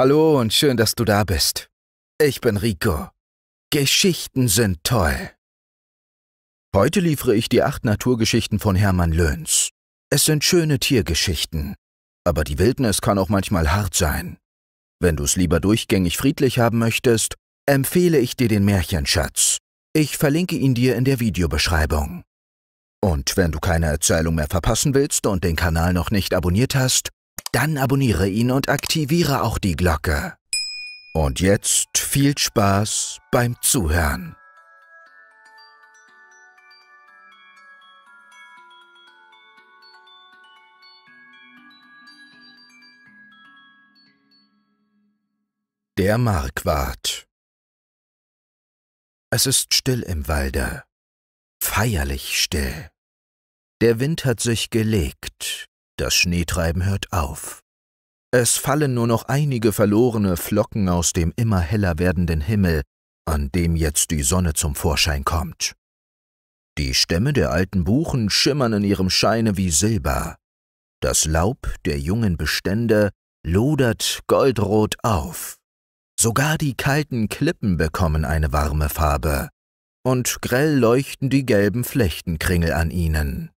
Hallo und schön, dass du da bist. Ich bin Rico. Geschichten sind toll. Heute liefere ich die acht Naturgeschichten von Hermann Löhns. Es sind schöne Tiergeschichten. Aber die Wildnis kann auch manchmal hart sein. Wenn du es lieber durchgängig friedlich haben möchtest, empfehle ich dir den Märchenschatz. Ich verlinke ihn dir in der Videobeschreibung. Und wenn du keine Erzählung mehr verpassen willst und den Kanal noch nicht abonniert hast, dann abonniere ihn und aktiviere auch die Glocke. Und jetzt viel Spaß beim Zuhören. Der Markwart Es ist still im Walde, feierlich still. Der Wind hat sich gelegt, das Schneetreiben hört auf. Es fallen nur noch einige verlorene Flocken aus dem immer heller werdenden Himmel, an dem jetzt die Sonne zum Vorschein kommt. Die Stämme der alten Buchen schimmern in ihrem Scheine wie Silber. Das Laub der jungen Bestände lodert goldrot auf. Sogar die kalten Klippen bekommen eine warme Farbe, und grell leuchten die gelben Flechtenkringel an ihnen.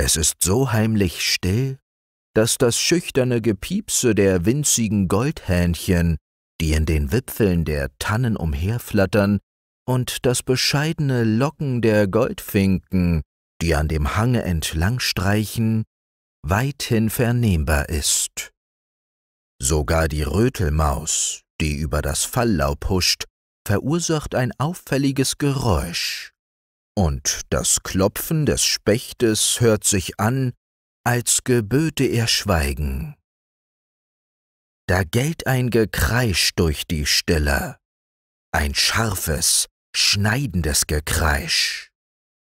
Es ist so heimlich still, dass das schüchterne Gepiepse der winzigen Goldhähnchen, die in den Wipfeln der Tannen umherflattern, und das bescheidene Locken der Goldfinken, die an dem Hange entlangstreichen, weithin vernehmbar ist. Sogar die Rötelmaus, die über das Falllaub huscht, verursacht ein auffälliges Geräusch und das Klopfen des Spechtes hört sich an, als geböte er Schweigen. Da gellt ein Gekreisch durch die Stille, ein scharfes, schneidendes Gekreisch.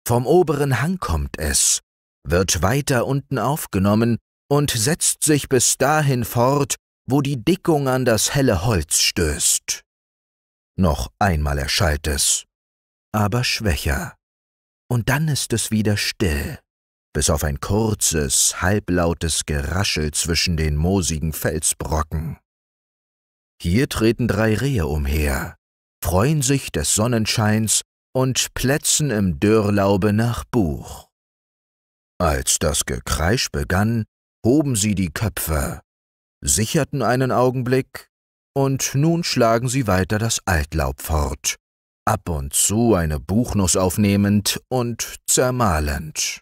Vom oberen Hang kommt es, wird weiter unten aufgenommen und setzt sich bis dahin fort, wo die Dickung an das helle Holz stößt. Noch einmal erschallt es, aber schwächer und dann ist es wieder still, bis auf ein kurzes, halblautes Geraschel zwischen den moosigen Felsbrocken. Hier treten drei Rehe umher, freuen sich des Sonnenscheins und plätzen im Dürrlaube nach Buch. Als das Gekreisch begann, hoben sie die Köpfe, sicherten einen Augenblick, und nun schlagen sie weiter das Altlaub fort, ab und zu eine Buchnuss aufnehmend und zermahlend.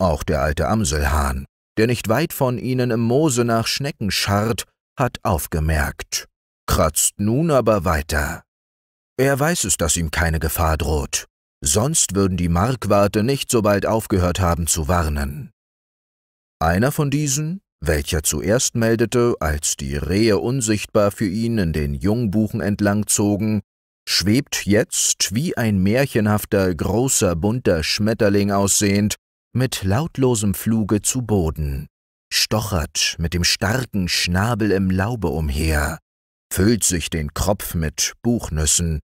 Auch der alte Amselhahn, der nicht weit von ihnen im Moose nach Schnecken scharrt, hat aufgemerkt, kratzt nun aber weiter. Er weiß es, dass ihm keine Gefahr droht, sonst würden die Markwarte nicht so bald aufgehört haben zu warnen. Einer von diesen, welcher zuerst meldete, als die Rehe unsichtbar für ihn in den Jungbuchen entlang zogen, schwebt jetzt, wie ein märchenhafter, großer, bunter Schmetterling aussehend, mit lautlosem Fluge zu Boden, stochert mit dem starken Schnabel im Laube umher, füllt sich den Kropf mit Buchnüssen,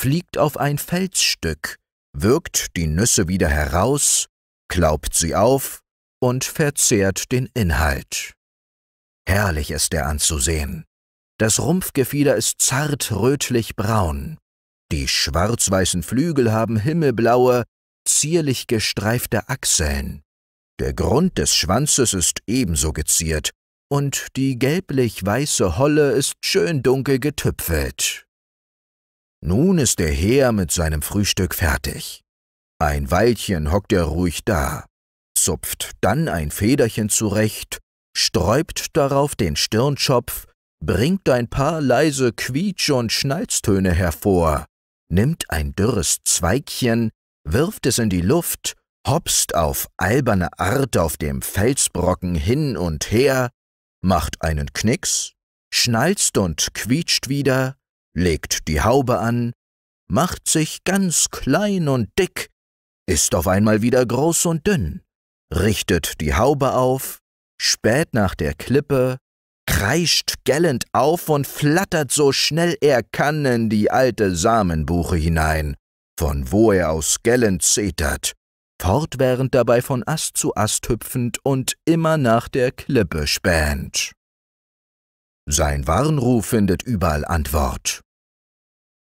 fliegt auf ein Felsstück, wirkt die Nüsse wieder heraus, klaubt sie auf und verzehrt den Inhalt. Herrlich ist er anzusehen. Das Rumpfgefieder ist zart rötlich braun. Die schwarz-weißen Flügel haben himmelblaue, zierlich gestreifte Achseln. Der Grund des Schwanzes ist ebenso geziert, und die gelblich-weiße Holle ist schön dunkel getüpfelt. Nun ist der Heer mit seinem Frühstück fertig. Ein Weilchen hockt er ruhig da, zupft dann ein Federchen zurecht, sträubt darauf den Stirnschopf, bringt ein paar leise Quietsch- und Schnalztöne hervor, nimmt ein dürres Zweigchen, wirft es in die Luft, hopst auf alberne Art auf dem Felsbrocken hin und her, macht einen Knicks, schnalzt und quietscht wieder, legt die Haube an, macht sich ganz klein und dick, ist auf einmal wieder groß und dünn, richtet die Haube auf, späht nach der Klippe, kreischt gellend auf und flattert so schnell er kann in die alte Samenbuche hinein, von wo er aus gellend zetert, fortwährend dabei von Ast zu Ast hüpfend und immer nach der Klippe spähend. Sein Warnruf findet überall Antwort.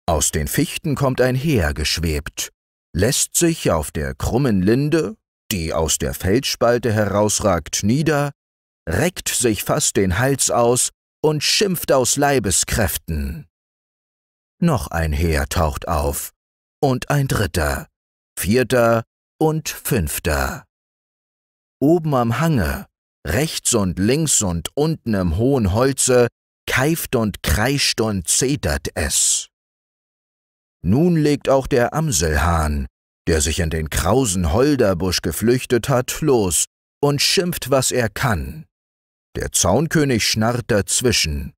Aus den Fichten kommt ein Heer geschwebt, lässt sich auf der krummen Linde, die aus der Felsspalte herausragt, nieder, reckt sich fast den Hals aus und schimpft aus Leibeskräften. Noch ein Heer taucht auf, und ein dritter, vierter und fünfter. Oben am Hange, rechts und links und unten im hohen Holze, keift und kreischt und zetert es. Nun legt auch der Amselhahn, der sich in den krausen Holderbusch geflüchtet hat, los und schimpft, was er kann. Der Zaunkönig schnarrt dazwischen.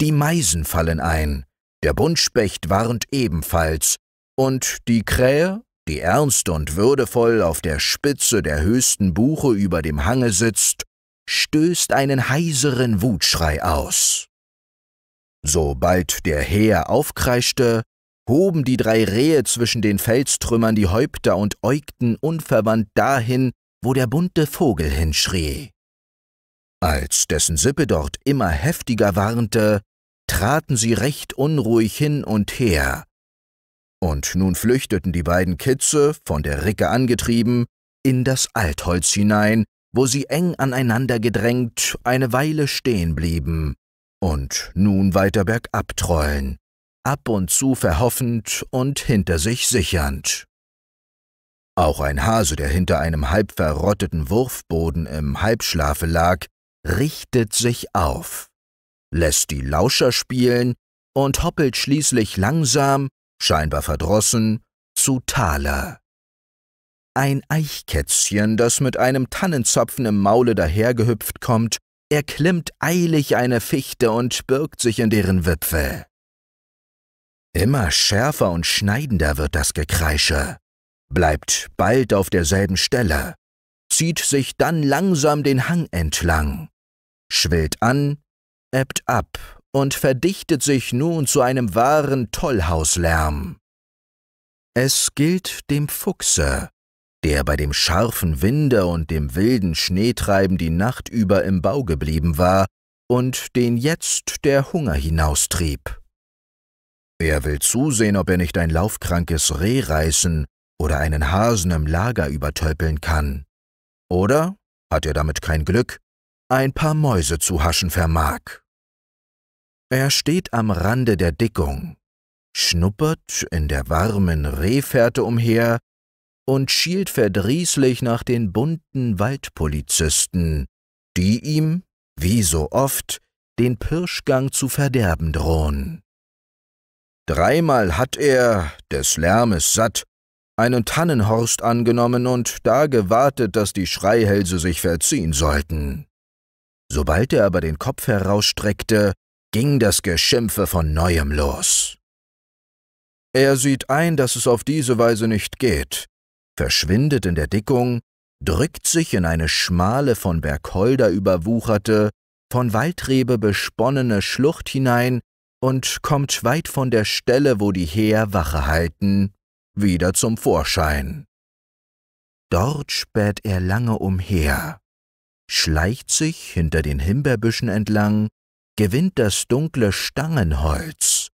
Die Meisen fallen ein. Der Buntspecht warnt ebenfalls. Und die Krähe, die ernst und würdevoll auf der Spitze der höchsten Buche über dem Hange sitzt, stößt einen heiseren Wutschrei aus. Sobald der Heer aufkreischte, hoben die drei Rehe zwischen den Felstrümmern die Häupter und äugten unverwandt dahin, wo der bunte Vogel hinschrie. Als dessen Sippe dort immer heftiger warnte, traten sie recht unruhig hin und her. Und nun flüchteten die beiden Kitze, von der Ricke angetrieben, in das Altholz hinein, wo sie eng aneinander gedrängt eine Weile stehen blieben und nun weiter bergab trollen, ab und zu verhoffend und hinter sich sichernd. Auch ein Hase, der hinter einem halb verrotteten Wurfboden im Halbschlafe lag, richtet sich auf, lässt die Lauscher spielen und hoppelt schließlich langsam, scheinbar verdrossen, zu Thaler. Ein Eichkätzchen, das mit einem Tannenzapfen im Maule dahergehüpft kommt, erklimmt eilig eine Fichte und birgt sich in deren Wipfel. Immer schärfer und schneidender wird das Gekreische, bleibt bald auf derselben Stelle, zieht sich dann langsam den Hang entlang schwillt an, ebbt ab und verdichtet sich nun zu einem wahren Tollhauslärm. Es gilt dem Fuchse, der bei dem scharfen Winde und dem wilden Schneetreiben die Nacht über im Bau geblieben war und den jetzt der Hunger hinaustrieb. Er will zusehen, ob er nicht ein laufkrankes Reh reißen oder einen Hasen im Lager übertölpeln kann. Oder, hat er damit kein Glück, ein paar Mäuse zu haschen vermag. Er steht am Rande der Dickung, schnuppert in der warmen Rehfährte umher und schielt verdrießlich nach den bunten Waldpolizisten, die ihm, wie so oft, den Pirschgang zu verderben drohen. Dreimal hat er, des Lärmes satt, einen Tannenhorst angenommen und da gewartet, dass die Schreihälse sich verziehen sollten. Sobald er aber den Kopf herausstreckte, ging das Geschimpfe von neuem los. Er sieht ein, dass es auf diese Weise nicht geht, verschwindet in der Dickung, drückt sich in eine schmale, von Bergholder überwucherte, von Waldrebe besponnene Schlucht hinein und kommt weit von der Stelle, wo die Heer Wache halten, wieder zum Vorschein. Dort späht er lange umher, schleicht sich hinter den Himbeerbüschen entlang, gewinnt das dunkle Stangenholz,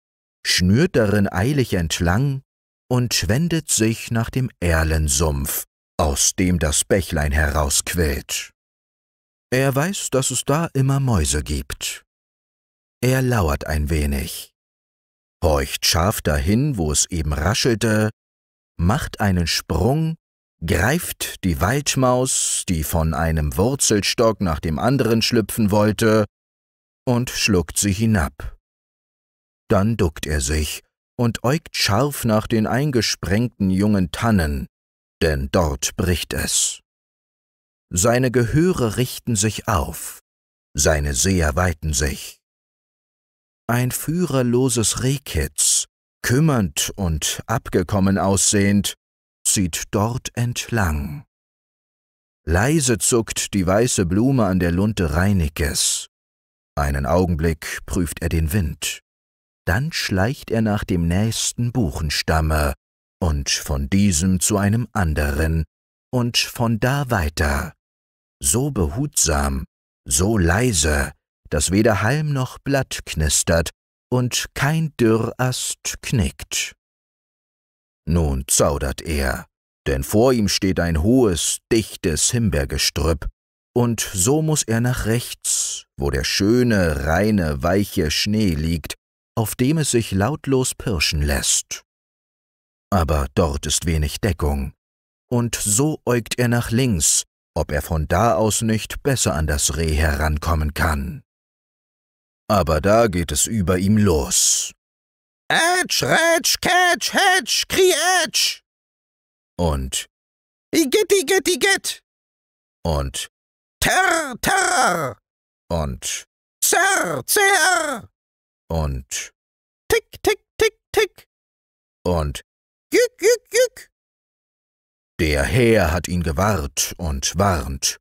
schnürt darin eilig entlang und wendet sich nach dem Erlensumpf, aus dem das Bächlein herausquillt. Er weiß, dass es da immer Mäuse gibt. Er lauert ein wenig, horcht scharf dahin, wo es eben raschelte, macht einen Sprung greift die Waldmaus, die von einem Wurzelstock nach dem anderen schlüpfen wollte, und schluckt sie hinab. Dann duckt er sich und äugt scharf nach den eingesprengten jungen Tannen, denn dort bricht es. Seine Gehöre richten sich auf, seine Seher weiten sich. Ein führerloses Rehkitz, kümmernd und abgekommen aussehend, zieht dort entlang. Leise zuckt die weiße Blume an der Lunte Reinickes. Einen Augenblick prüft er den Wind. Dann schleicht er nach dem nächsten Buchenstamme und von diesem zu einem anderen und von da weiter. So behutsam, so leise, dass weder Halm noch Blatt knistert und kein Dürrast knickt. Nun zaudert er, denn vor ihm steht ein hohes, dichtes Himbeergestrüpp, und so muß er nach rechts, wo der schöne, reine, weiche Schnee liegt, auf dem es sich lautlos pirschen lässt. Aber dort ist wenig Deckung, und so äugt er nach links, ob er von da aus nicht besser an das Reh herankommen kann. Aber da geht es über ihm los. Ätsch, Rätsch, Catch, Hätsch, Krietsch. Und Igitt, Igitt, Igitt. Und Terr, Terr. Und Zerr, Zerr. Und Tick, Tick, Tick, Tick. Und Jück, Jück, Jück. Der Herr hat ihn gewahrt und warnt.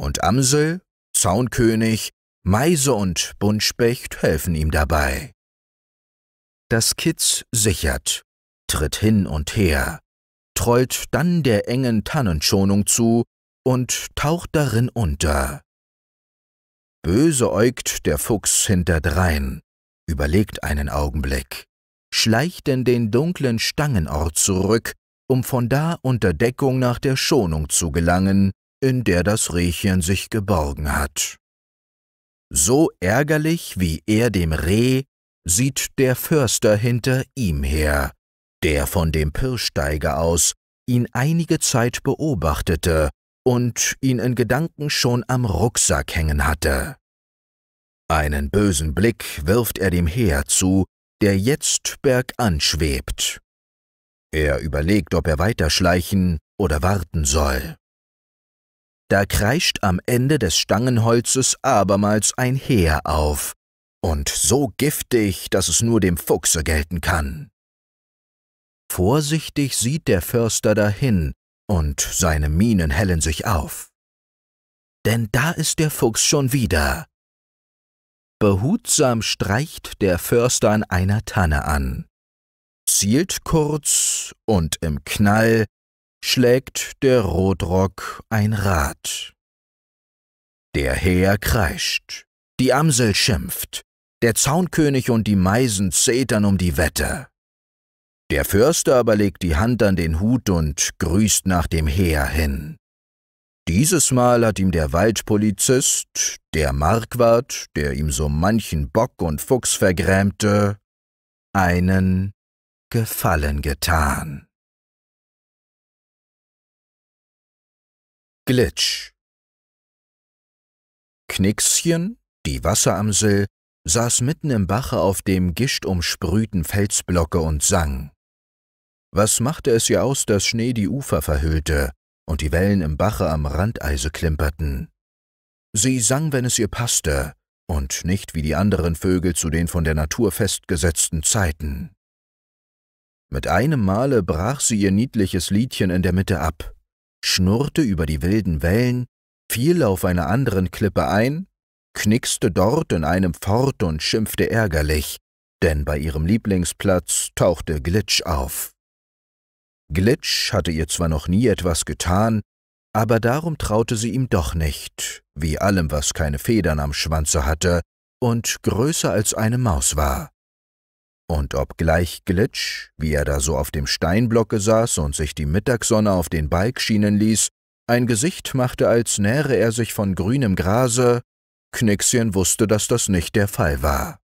Und Amsel, Zaunkönig, Meise und Buntspecht helfen ihm dabei das Kitz sichert, tritt hin und her, trollt dann der engen Tannenschonung zu und taucht darin unter. Böse äugt der Fuchs hinterdrein, überlegt einen Augenblick, schleicht in den dunklen Stangenort zurück, um von da unter Deckung nach der Schonung zu gelangen, in der das Rehchen sich geborgen hat. So ärgerlich, wie er dem Reh sieht der Förster hinter ihm her, der von dem Pirschsteiger aus ihn einige Zeit beobachtete und ihn in Gedanken schon am Rucksack hängen hatte. Einen bösen Blick wirft er dem Heer zu, der jetzt bergan schwebt. Er überlegt, ob er weiterschleichen oder warten soll. Da kreischt am Ende des Stangenholzes abermals ein Heer auf, und so giftig, dass es nur dem Fuchse gelten kann. Vorsichtig sieht der Förster dahin, und seine Mienen hellen sich auf. Denn da ist der Fuchs schon wieder. Behutsam streicht der Förster an einer Tanne an, zielt kurz und im Knall schlägt der Rotrock ein Rad. Der Heer kreischt, die Amsel schimpft, der Zaunkönig und die Meisen zetern um die Wette. Der Förster aber legt die Hand an den Hut und grüßt nach dem Heer hin. Dieses Mal hat ihm der Waldpolizist, der Markwart, der ihm so manchen Bock und Fuchs vergrämte, einen Gefallen getan. Glitsch Knickschen, die Wasseramsel, saß mitten im Bache auf dem gischtumsprühten Felsblocke und sang. Was machte es ihr aus, dass Schnee die Ufer verhüllte und die Wellen im Bache am Randeise klimperten? Sie sang, wenn es ihr passte, und nicht wie die anderen Vögel zu den von der Natur festgesetzten Zeiten. Mit einem Male brach sie ihr niedliches Liedchen in der Mitte ab, schnurrte über die wilden Wellen, fiel auf einer anderen Klippe ein knickste dort in einem fort und schimpfte ärgerlich, denn bei ihrem Lieblingsplatz tauchte Glitch auf. Glitch hatte ihr zwar noch nie etwas getan, aber darum traute sie ihm doch nicht, wie allem, was keine Federn am Schwanze hatte und größer als eine Maus war. Und obgleich Glitch, wie er da so auf dem Steinblocke saß und sich die Mittagssonne auf den Balk schienen ließ, ein Gesicht machte, als nähre er sich von grünem Grase, Knickschen wusste, dass das nicht der Fall war.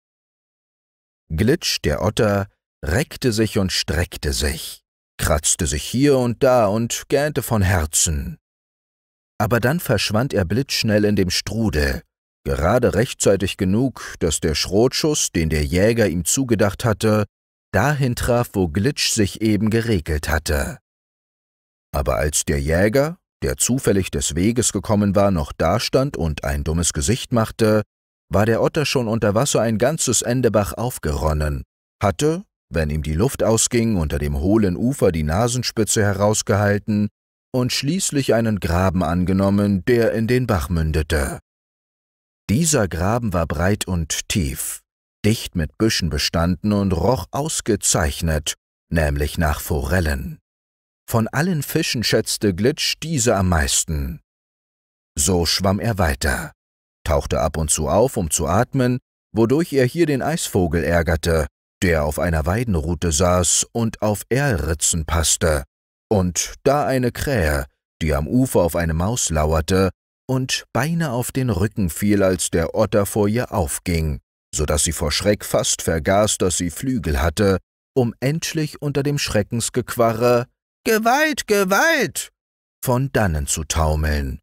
Glitsch, der Otter, reckte sich und streckte sich, kratzte sich hier und da und gähnte von Herzen. Aber dann verschwand er blitzschnell in dem Strudel, gerade rechtzeitig genug, dass der Schrotschuss, den der Jäger ihm zugedacht hatte, dahin traf, wo Glitsch sich eben geregelt hatte. Aber als der Jäger, der zufällig des Weges gekommen war, noch dastand und ein dummes Gesicht machte, war der Otter schon unter Wasser ein ganzes Endebach aufgeronnen, hatte, wenn ihm die Luft ausging, unter dem hohlen Ufer die Nasenspitze herausgehalten und schließlich einen Graben angenommen, der in den Bach mündete. Dieser Graben war breit und tief, dicht mit Büschen bestanden und roch ausgezeichnet, nämlich nach Forellen. Von allen Fischen schätzte Glitsch diese am meisten. So schwamm er weiter, tauchte ab und zu auf, um zu atmen, wodurch er hier den Eisvogel ärgerte, der auf einer Weidenrute saß und auf Erlritzen passte, und da eine Krähe, die am Ufer auf eine Maus lauerte und beinahe auf den Rücken fiel, als der Otter vor ihr aufging, so daß sie vor Schreck fast vergaß, daß sie Flügel hatte, um endlich unter dem Schreckensgequarre Gewalt, Gewalt! von dannen zu taumeln,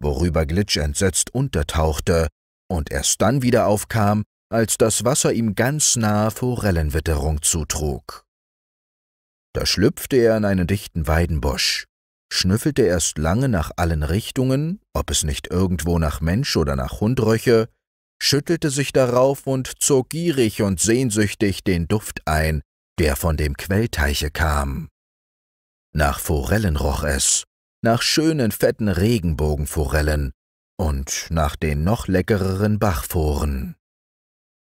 worüber Glitch entsetzt untertauchte und erst dann wieder aufkam, als das Wasser ihm ganz nahe Forellenwitterung zutrug. Da schlüpfte er in einen dichten Weidenbusch, schnüffelte erst lange nach allen Richtungen, ob es nicht irgendwo nach Mensch oder nach Hund röche, schüttelte sich darauf und zog gierig und sehnsüchtig den Duft ein, der von dem Quellteiche kam. Nach Forellen roch es, nach schönen fetten Regenbogenforellen und nach den noch leckereren Bachforen.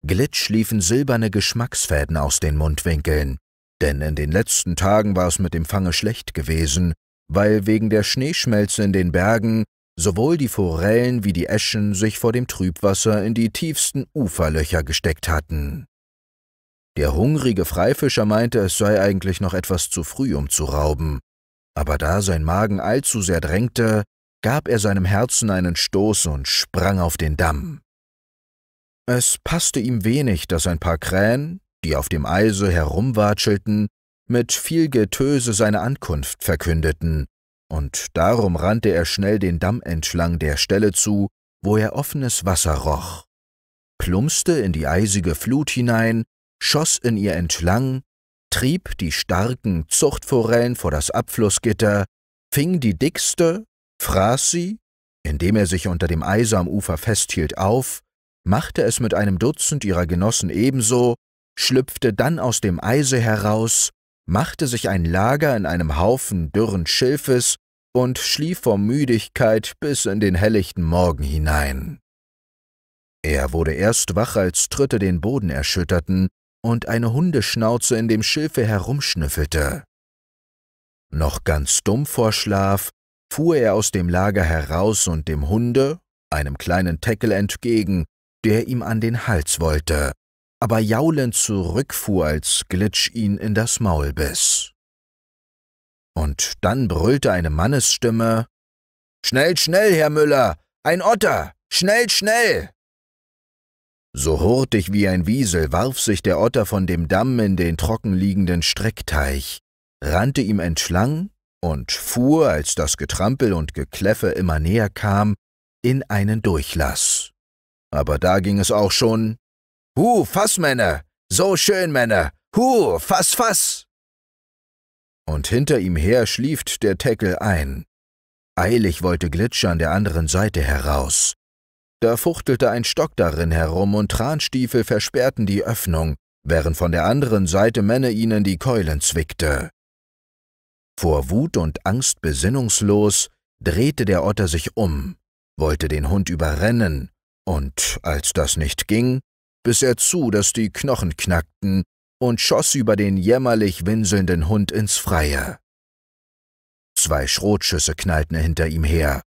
Glitsch liefen silberne Geschmacksfäden aus den Mundwinkeln, denn in den letzten Tagen war es mit dem Fange schlecht gewesen, weil wegen der Schneeschmelze in den Bergen sowohl die Forellen wie die Eschen sich vor dem Trübwasser in die tiefsten Uferlöcher gesteckt hatten. Der hungrige Freifischer meinte, es sei eigentlich noch etwas zu früh, um zu rauben, aber da sein Magen allzu sehr drängte, gab er seinem Herzen einen Stoß und sprang auf den Damm. Es passte ihm wenig, dass ein paar Krähen, die auf dem Eise herumwatschelten, mit viel Getöse seine Ankunft verkündeten, und darum rannte er schnell den Damm entlang der Stelle zu, wo er offenes Wasser roch, plumpste in die eisige Flut hinein schoss in ihr entlang, trieb die starken Zuchtforellen vor das Abflussgitter, fing die dickste, fraß sie, indem er sich unter dem Eiser am Ufer festhielt, auf, machte es mit einem Dutzend ihrer Genossen ebenso, schlüpfte dann aus dem Eise heraus, machte sich ein Lager in einem Haufen dürren Schilfes und schlief vor Müdigkeit bis in den helllichten Morgen hinein. Er wurde erst wach, als Tritte den Boden erschütterten, und eine Hundeschnauze in dem Schilfe herumschnüffelte. Noch ganz dumm vor Schlaf, fuhr er aus dem Lager heraus und dem Hunde, einem kleinen Teckel, entgegen, der ihm an den Hals wollte, aber jaulend zurückfuhr, als Glitsch ihn in das Maul biss. Und dann brüllte eine Mannesstimme Schnell, schnell, Herr Müller, ein Otter, schnell, schnell. So hurtig wie ein Wiesel warf sich der Otter von dem Damm in den trockenliegenden Streckteich, rannte ihm entschlang und fuhr, als das Getrampel und Gekläffe immer näher kam, in einen Durchlass. Aber da ging es auch schon. Hu, fass, Männer! So schön, Männer! Hu, fass, fass! Und hinter ihm her schlieft der Teckel ein. Eilig wollte Glitscher an der anderen Seite heraus. Da fuchtelte ein Stock darin herum und Transtiefel versperrten die Öffnung, während von der anderen Seite Männer ihnen die Keulen zwickte. Vor Wut und Angst besinnungslos drehte der Otter sich um, wollte den Hund überrennen, und als das nicht ging, biss er zu, dass die Knochen knackten, und schoss über den jämmerlich winselnden Hund ins Freie. Zwei Schrotschüsse knallten hinter ihm her,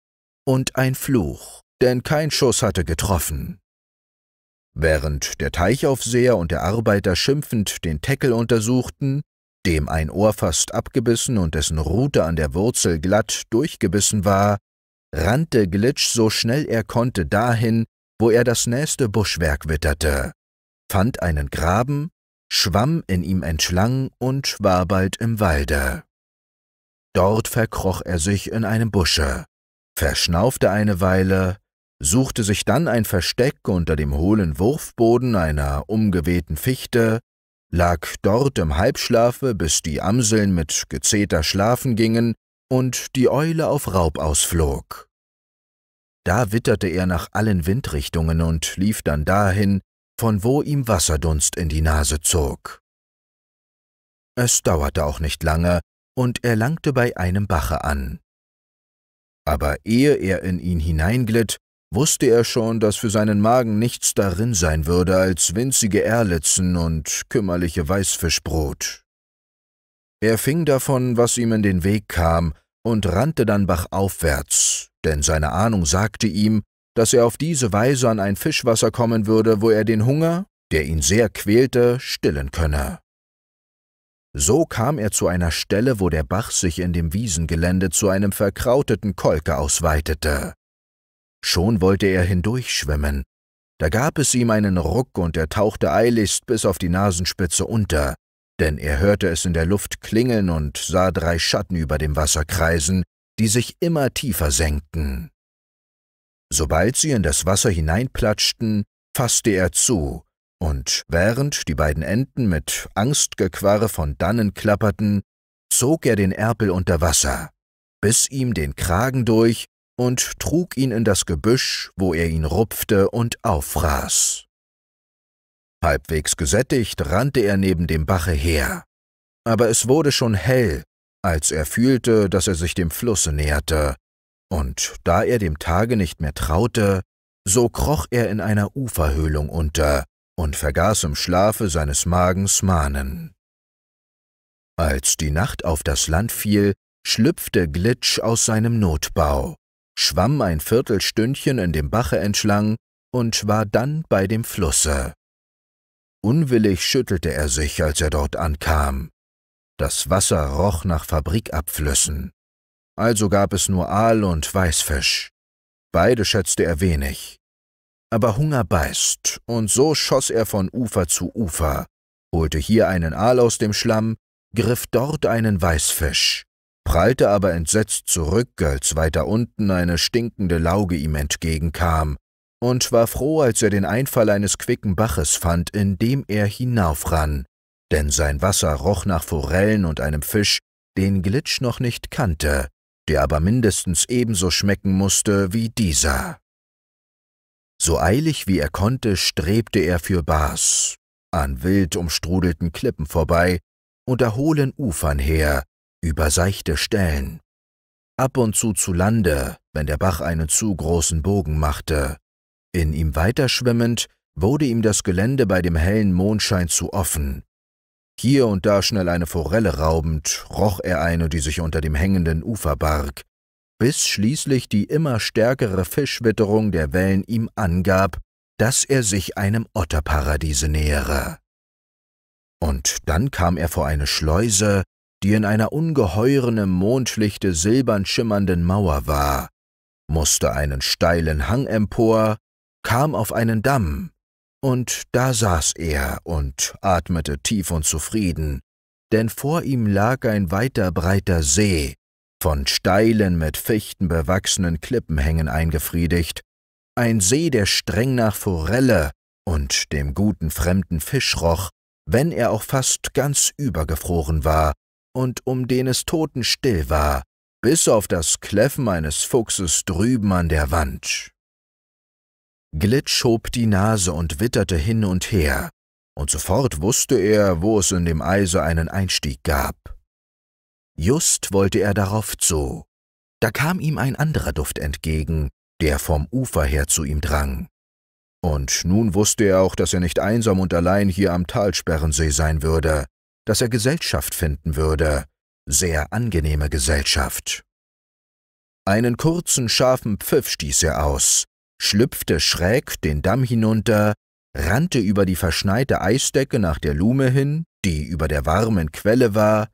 und ein Fluch denn kein Schuss hatte getroffen. Während der Teichaufseher und der Arbeiter schimpfend den Teckel untersuchten, dem ein Ohr fast abgebissen und dessen Rute an der Wurzel glatt durchgebissen war, rannte Glitsch so schnell er konnte dahin, wo er das nächste Buschwerk witterte, fand einen Graben, schwamm in ihm entlang und war bald im Walde. Dort verkroch er sich in einem Busche, verschnaufte eine Weile suchte sich dann ein Versteck unter dem hohlen Wurfboden einer umgewehten Fichte, lag dort im Halbschlafe, bis die Amseln mit Gezeter schlafen gingen und die Eule auf Raub ausflog. Da witterte er nach allen Windrichtungen und lief dann dahin, von wo ihm Wasserdunst in die Nase zog. Es dauerte auch nicht lange, und er langte bei einem Bache an. Aber ehe er in ihn hineinglitt, wusste er schon, dass für seinen Magen nichts darin sein würde als winzige Erlitzen und kümmerliche Weißfischbrot. Er fing davon, was ihm in den Weg kam, und rannte dann bachaufwärts, denn seine Ahnung sagte ihm, dass er auf diese Weise an ein Fischwasser kommen würde, wo er den Hunger, der ihn sehr quälte, stillen könne. So kam er zu einer Stelle, wo der Bach sich in dem Wiesengelände zu einem verkrauteten Kolke ausweitete. Schon wollte er hindurchschwimmen. Da gab es ihm einen Ruck und er tauchte eiligst bis auf die Nasenspitze unter, denn er hörte es in der Luft klingeln und sah drei Schatten über dem Wasser kreisen, die sich immer tiefer senkten. Sobald sie in das Wasser hineinplatschten, fasste er zu, und während die beiden Enten mit Angstgequarre von dannen klapperten, zog er den Erpel unter Wasser, bis ihm den Kragen durch und trug ihn in das Gebüsch, wo er ihn rupfte und auffraß. Halbwegs gesättigt rannte er neben dem Bache her, aber es wurde schon hell, als er fühlte, dass er sich dem Flusse näherte, und da er dem Tage nicht mehr traute, so kroch er in einer Uferhöhlung unter und vergaß im Schlafe seines Magens Mahnen. Als die Nacht auf das Land fiel, schlüpfte Glitsch aus seinem Notbau, schwamm ein Viertelstündchen in dem Bache entlang und war dann bei dem Flusse. Unwillig schüttelte er sich, als er dort ankam. Das Wasser roch nach Fabrikabflüssen. Also gab es nur Aal und Weißfisch. Beide schätzte er wenig. Aber Hunger beißt, und so schoss er von Ufer zu Ufer, holte hier einen Aal aus dem Schlamm, griff dort einen Weißfisch prallte aber entsetzt zurück, als weiter unten eine stinkende Lauge ihm entgegenkam, und war froh, als er den Einfall eines quicken Baches fand, in dem er hinaufrann, denn sein Wasser roch nach Forellen und einem Fisch, den Glitsch noch nicht kannte, der aber mindestens ebenso schmecken musste wie dieser. So eilig wie er konnte, strebte er für Bars, an wild umstrudelten Klippen vorbei und erhohlen Ufern her, über seichte Stellen. Ab und zu zu Lande, wenn der Bach einen zu großen Bogen machte. In ihm weiterschwimmend wurde ihm das Gelände bei dem hellen Mondschein zu offen. Hier und da schnell eine Forelle raubend, roch er eine, die sich unter dem hängenden Ufer barg, bis schließlich die immer stärkere Fischwitterung der Wellen ihm angab, dass er sich einem Otterparadiese nähere. Und dann kam er vor eine Schleuse, die in einer ungeheuren im Mondlichte silbern schimmernden Mauer war, musste einen steilen Hang empor, kam auf einen Damm, und da saß er und atmete tief und zufrieden, denn vor ihm lag ein weiter breiter See, von steilen, mit Fichten bewachsenen Klippenhängen eingefriedigt, ein See, der streng nach Forelle und dem guten fremden Fisch roch, wenn er auch fast ganz übergefroren war und um den es totenstill war, bis auf das Kläffen eines Fuchses drüben an der Wand. Glitt schob die Nase und witterte hin und her, und sofort wusste er, wo es in dem Eise einen Einstieg gab. Just wollte er darauf zu, da kam ihm ein anderer Duft entgegen, der vom Ufer her zu ihm drang. Und nun wusste er auch, dass er nicht einsam und allein hier am Talsperrensee sein würde, dass er Gesellschaft finden würde, sehr angenehme Gesellschaft. Einen kurzen, scharfen Pfiff stieß er aus, schlüpfte schräg den Damm hinunter, rannte über die verschneite Eisdecke nach der Lume hin, die über der warmen Quelle war,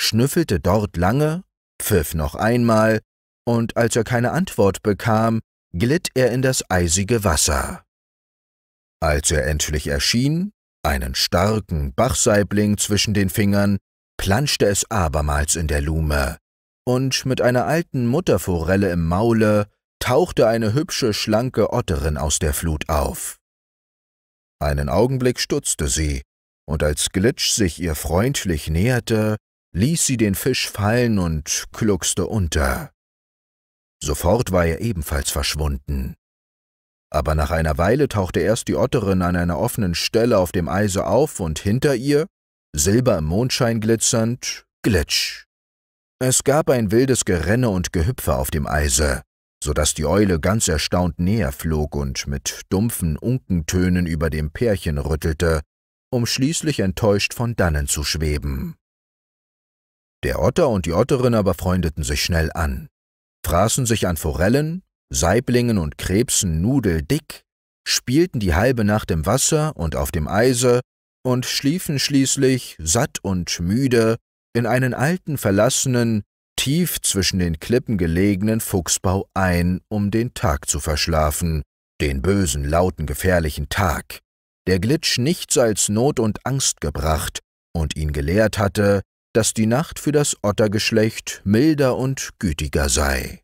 schnüffelte dort lange, pfiff noch einmal, und als er keine Antwort bekam, glitt er in das eisige Wasser. Als er endlich erschien, einen starken Bachsaibling zwischen den Fingern, planschte es abermals in der Lume, und mit einer alten Mutterforelle im Maule tauchte eine hübsche, schlanke Otterin aus der Flut auf. Einen Augenblick stutzte sie, und als Glitsch sich ihr freundlich näherte, ließ sie den Fisch fallen und kluckste unter. Sofort war er ebenfalls verschwunden. Aber nach einer Weile tauchte erst die Otterin an einer offenen Stelle auf dem Eise auf und hinter ihr, silber im Mondschein glitzernd, Glitsch. Es gab ein wildes Gerenne und Gehüpfe auf dem Eise, so dass die Eule ganz erstaunt näher flog und mit dumpfen Unkentönen über dem Pärchen rüttelte, um schließlich enttäuscht von dannen zu schweben. Der Otter und die Otterin aber freundeten sich schnell an, fraßen sich an Forellen, Saiblingen und Krebsen nudeldick, spielten die halbe Nacht im Wasser und auf dem Eise und schliefen schließlich, satt und müde, in einen alten, verlassenen, tief zwischen den Klippen gelegenen Fuchsbau ein, um den Tag zu verschlafen, den bösen, lauten, gefährlichen Tag, der Glitsch nichts als Not und Angst gebracht und ihn gelehrt hatte, dass die Nacht für das Ottergeschlecht milder und gütiger sei.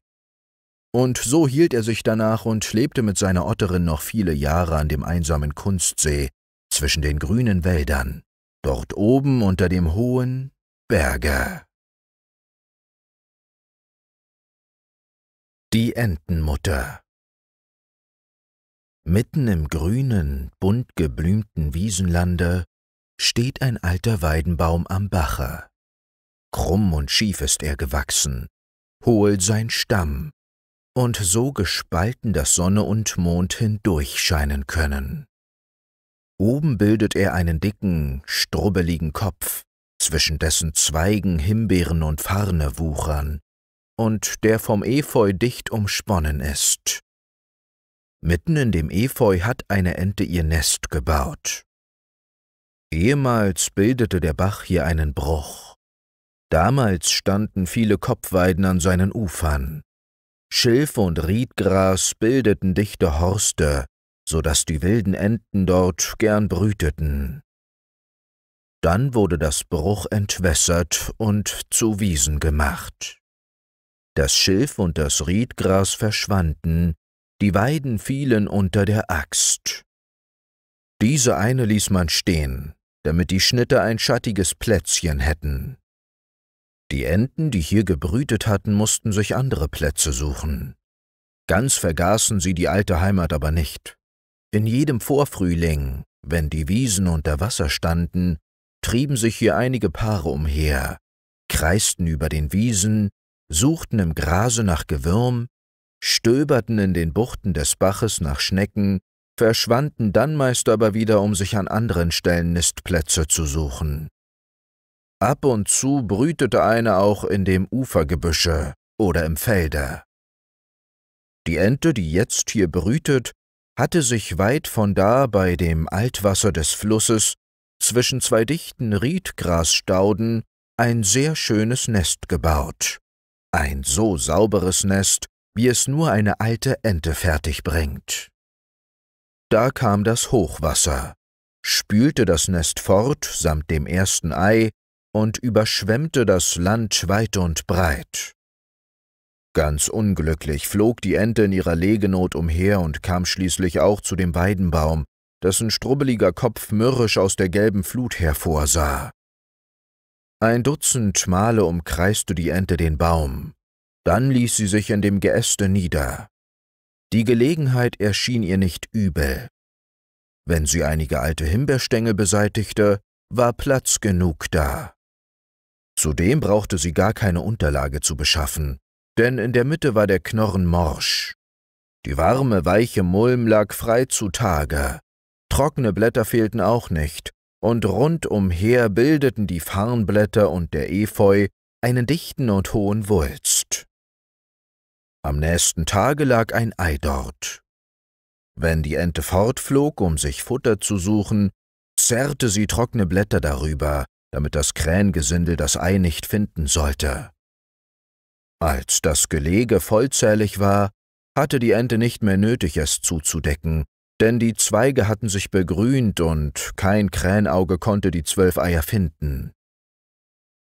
Und so hielt er sich danach und lebte mit seiner Otterin noch viele Jahre an dem einsamen Kunstsee zwischen den grünen Wäldern, dort oben unter dem hohen Berge. Die Entenmutter Mitten im grünen, bunt geblümten Wiesenlande steht ein alter Weidenbaum am Bache. Krumm und schief ist er gewachsen, hohl sein Stamm, und so gespalten, dass Sonne und Mond hindurchscheinen können. Oben bildet er einen dicken, strubbeligen Kopf, zwischen dessen Zweigen Himbeeren und Farne wuchern, und der vom Efeu dicht umsponnen ist. Mitten in dem Efeu hat eine Ente ihr Nest gebaut. Ehemals bildete der Bach hier einen Bruch. Damals standen viele Kopfweiden an seinen Ufern. Schilf und Riedgras bildeten dichte Horste, so daß die wilden Enten dort gern brüteten. Dann wurde das Bruch entwässert und zu Wiesen gemacht. Das Schilf und das Riedgras verschwanden, die Weiden fielen unter der Axt. Diese eine ließ man stehen, damit die Schnitte ein schattiges Plätzchen hätten. Die Enten, die hier gebrütet hatten, mussten sich andere Plätze suchen. Ganz vergaßen sie die alte Heimat aber nicht. In jedem Vorfrühling, wenn die Wiesen unter Wasser standen, trieben sich hier einige Paare umher, kreisten über den Wiesen, suchten im Grase nach Gewürm, stöberten in den Buchten des Baches nach Schnecken, verschwanden dann meist aber wieder, um sich an anderen Stellen Nistplätze zu suchen. Ab und zu brütete eine auch in dem Ufergebüsche oder im Felde. Die Ente, die jetzt hier brütet, hatte sich weit von da bei dem Altwasser des Flusses zwischen zwei dichten Riedgrasstauden ein sehr schönes Nest gebaut. Ein so sauberes Nest, wie es nur eine alte Ente fertig bringt. Da kam das Hochwasser, spülte das Nest fort samt dem ersten Ei und überschwemmte das Land weit und breit. Ganz unglücklich flog die Ente in ihrer Legenot umher und kam schließlich auch zu dem Weidenbaum, dessen strubbeliger Kopf mürrisch aus der gelben Flut hervorsah. Ein Dutzend Male umkreiste die Ente den Baum, dann ließ sie sich in dem Geäste nieder. Die Gelegenheit erschien ihr nicht übel. Wenn sie einige alte Himbeerstängel beseitigte, war Platz genug da. Zudem brauchte sie gar keine Unterlage zu beschaffen, denn in der Mitte war der Knorren morsch. Die warme, weiche Mulm lag frei zu Tage. Trockene Blätter fehlten auch nicht, und rund umher bildeten die Farnblätter und der Efeu einen dichten und hohen Wulst. Am nächsten Tage lag ein Ei dort. Wenn die Ente fortflog, um sich Futter zu suchen, zerrte sie trockene Blätter darüber, damit das Krähengesindel das Ei nicht finden sollte. Als das Gelege vollzählig war, hatte die Ente nicht mehr nötig, es zuzudecken, denn die Zweige hatten sich begrünt und kein Krähenauge konnte die zwölf Eier finden.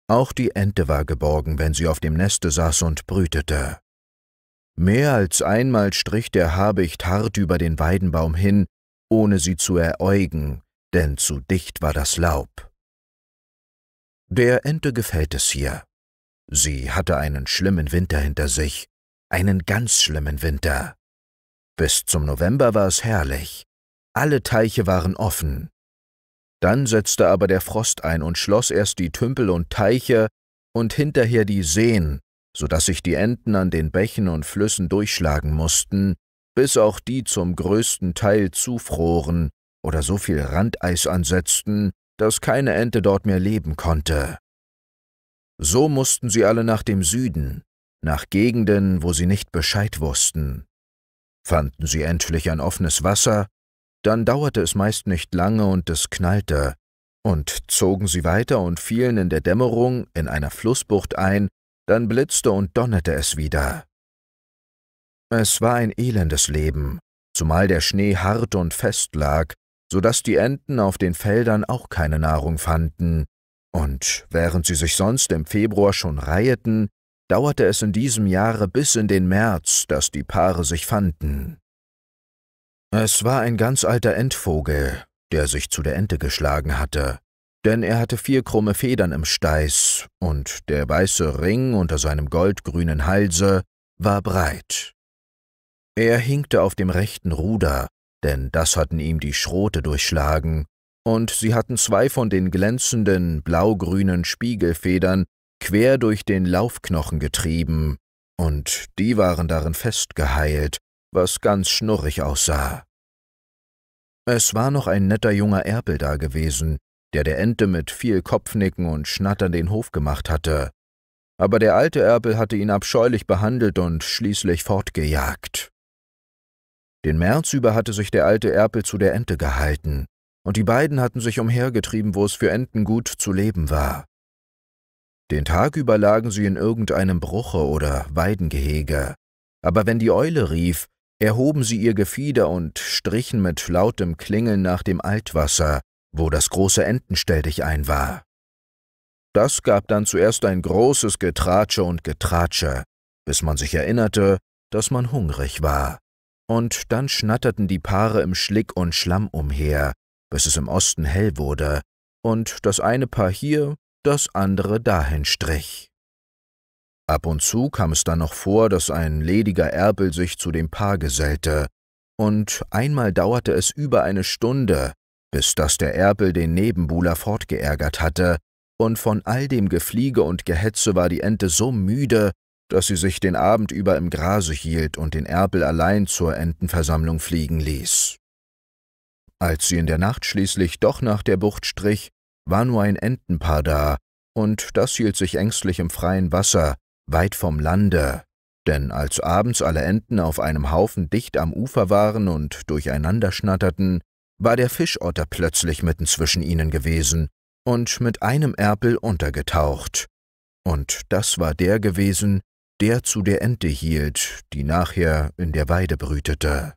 Auch die Ente war geborgen, wenn sie auf dem Neste saß und brütete. Mehr als einmal strich der Habicht hart über den Weidenbaum hin, ohne sie zu eräugen, denn zu dicht war das Laub. Der Ente gefällt es hier. Sie hatte einen schlimmen Winter hinter sich, einen ganz schlimmen Winter. Bis zum November war es herrlich. Alle Teiche waren offen. Dann setzte aber der Frost ein und schloss erst die Tümpel und Teiche und hinterher die Seen, so dass sich die Enten an den Bächen und Flüssen durchschlagen mussten, bis auch die zum größten Teil zufroren oder so viel Randeis ansetzten, dass keine Ente dort mehr leben konnte. So mussten sie alle nach dem Süden, nach Gegenden, wo sie nicht Bescheid wussten. Fanden sie endlich ein offenes Wasser, dann dauerte es meist nicht lange und es knallte, und zogen sie weiter und fielen in der Dämmerung in einer Flussbucht ein, dann blitzte und donnerte es wieder. Es war ein elendes Leben, zumal der Schnee hart und fest lag so dass die Enten auf den Feldern auch keine Nahrung fanden, und während sie sich sonst im Februar schon reiheten, dauerte es in diesem Jahre bis in den März, dass die Paare sich fanden. Es war ein ganz alter Entvogel, der sich zu der Ente geschlagen hatte, denn er hatte vier krumme Federn im Steiß, und der weiße Ring unter seinem goldgrünen Halse war breit. Er hinkte auf dem rechten Ruder, denn das hatten ihm die Schrote durchschlagen, und sie hatten zwei von den glänzenden blaugrünen Spiegelfedern quer durch den Laufknochen getrieben, und die waren darin festgeheilt, was ganz schnurrig aussah. Es war noch ein netter junger Erpel da gewesen, der der Ente mit viel Kopfnicken und Schnattern den Hof gemacht hatte, aber der alte Erpel hatte ihn abscheulich behandelt und schließlich fortgejagt. Den März über hatte sich der alte Erpel zu der Ente gehalten, und die beiden hatten sich umhergetrieben, wo es für Enten gut zu leben war. Den Tag über lagen sie in irgendeinem Bruche oder Weidengehege, aber wenn die Eule rief, erhoben sie ihr Gefieder und strichen mit lautem Klingeln nach dem Altwasser, wo das große ein war. Das gab dann zuerst ein großes Getratsche und Getratsche, bis man sich erinnerte, dass man hungrig war und dann schnatterten die Paare im Schlick und Schlamm umher, bis es im Osten hell wurde und das eine Paar hier, das andere dahin strich. Ab und zu kam es dann noch vor, dass ein lediger Erpel sich zu dem Paar gesellte, und einmal dauerte es über eine Stunde, bis dass der Erpel den Nebenbuhler fortgeärgert hatte, und von all dem Gefliege und Gehetze war die Ente so müde, dass sie sich den Abend über im Grase hielt und den Erpel allein zur Entenversammlung fliegen ließ. Als sie in der Nacht schließlich doch nach der Bucht strich, war nur ein Entenpaar da, und das hielt sich ängstlich im freien Wasser, weit vom Lande, denn als abends alle Enten auf einem Haufen dicht am Ufer waren und durcheinander schnatterten, war der Fischotter plötzlich mitten zwischen ihnen gewesen und mit einem Erpel untergetaucht. Und das war der gewesen, der zu der Ente hielt, die nachher in der Weide brütete.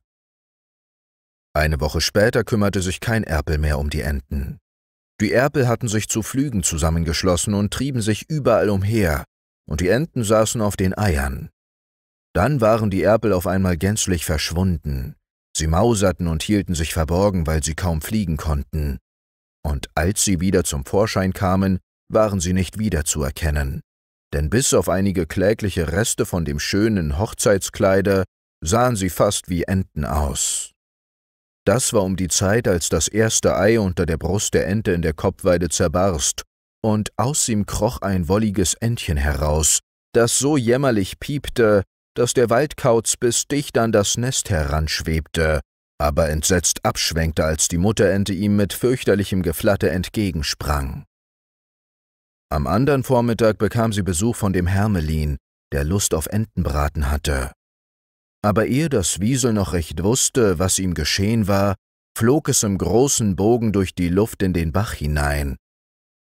Eine Woche später kümmerte sich kein Erpel mehr um die Enten. Die Erpel hatten sich zu Flügen zusammengeschlossen und trieben sich überall umher, und die Enten saßen auf den Eiern. Dann waren die Erpel auf einmal gänzlich verschwunden. Sie mauserten und hielten sich verborgen, weil sie kaum fliegen konnten. Und als sie wieder zum Vorschein kamen, waren sie nicht wiederzuerkennen denn bis auf einige klägliche Reste von dem schönen Hochzeitskleide sahen sie fast wie Enten aus. Das war um die Zeit, als das erste Ei unter der Brust der Ente in der Kopfweide zerbarst, und aus ihm kroch ein wolliges Entchen heraus, das so jämmerlich piepte, dass der Waldkauz bis dicht an das Nest heranschwebte, aber entsetzt abschwenkte, als die Mutterente ihm mit fürchterlichem Geflatter entgegensprang. Am anderen Vormittag bekam sie Besuch von dem Hermelin, der Lust auf Entenbraten hatte. Aber ehe das Wiesel noch recht wusste, was ihm geschehen war, flog es im großen Bogen durch die Luft in den Bach hinein.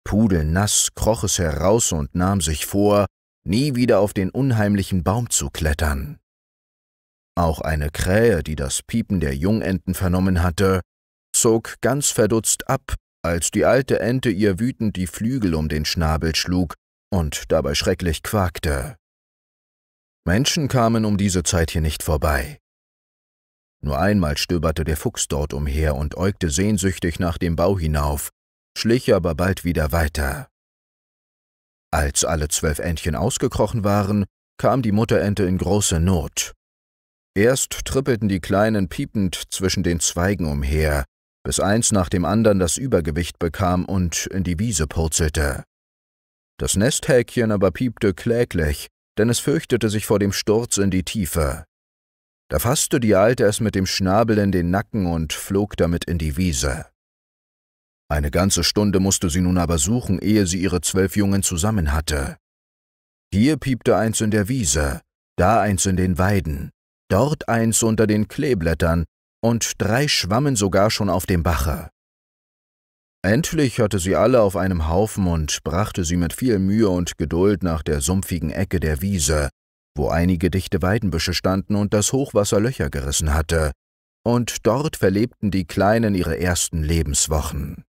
Pudelnass kroch es heraus und nahm sich vor, nie wieder auf den unheimlichen Baum zu klettern. Auch eine Krähe, die das Piepen der Jungenten vernommen hatte, zog ganz verdutzt ab als die alte Ente ihr wütend die Flügel um den Schnabel schlug und dabei schrecklich quakte. Menschen kamen um diese Zeit hier nicht vorbei. Nur einmal stöberte der Fuchs dort umher und äugte sehnsüchtig nach dem Bau hinauf, schlich aber bald wieder weiter. Als alle zwölf Entchen ausgekrochen waren, kam die Mutterente in große Not. Erst trippelten die Kleinen piepend zwischen den Zweigen umher, bis eins nach dem anderen das Übergewicht bekam und in die Wiese purzelte. Das Nesthäkchen aber piepte kläglich, denn es fürchtete sich vor dem Sturz in die Tiefe. Da fasste die Alte es mit dem Schnabel in den Nacken und flog damit in die Wiese. Eine ganze Stunde musste sie nun aber suchen, ehe sie ihre zwölf Jungen zusammen hatte. Hier piepte eins in der Wiese, da eins in den Weiden, dort eins unter den Kleeblättern und drei schwammen sogar schon auf dem Bache. Endlich hatte sie alle auf einem Haufen und brachte sie mit viel Mühe und Geduld nach der sumpfigen Ecke der Wiese, wo einige dichte Weidenbüsche standen und das Hochwasser Löcher gerissen hatte, und dort verlebten die Kleinen ihre ersten Lebenswochen.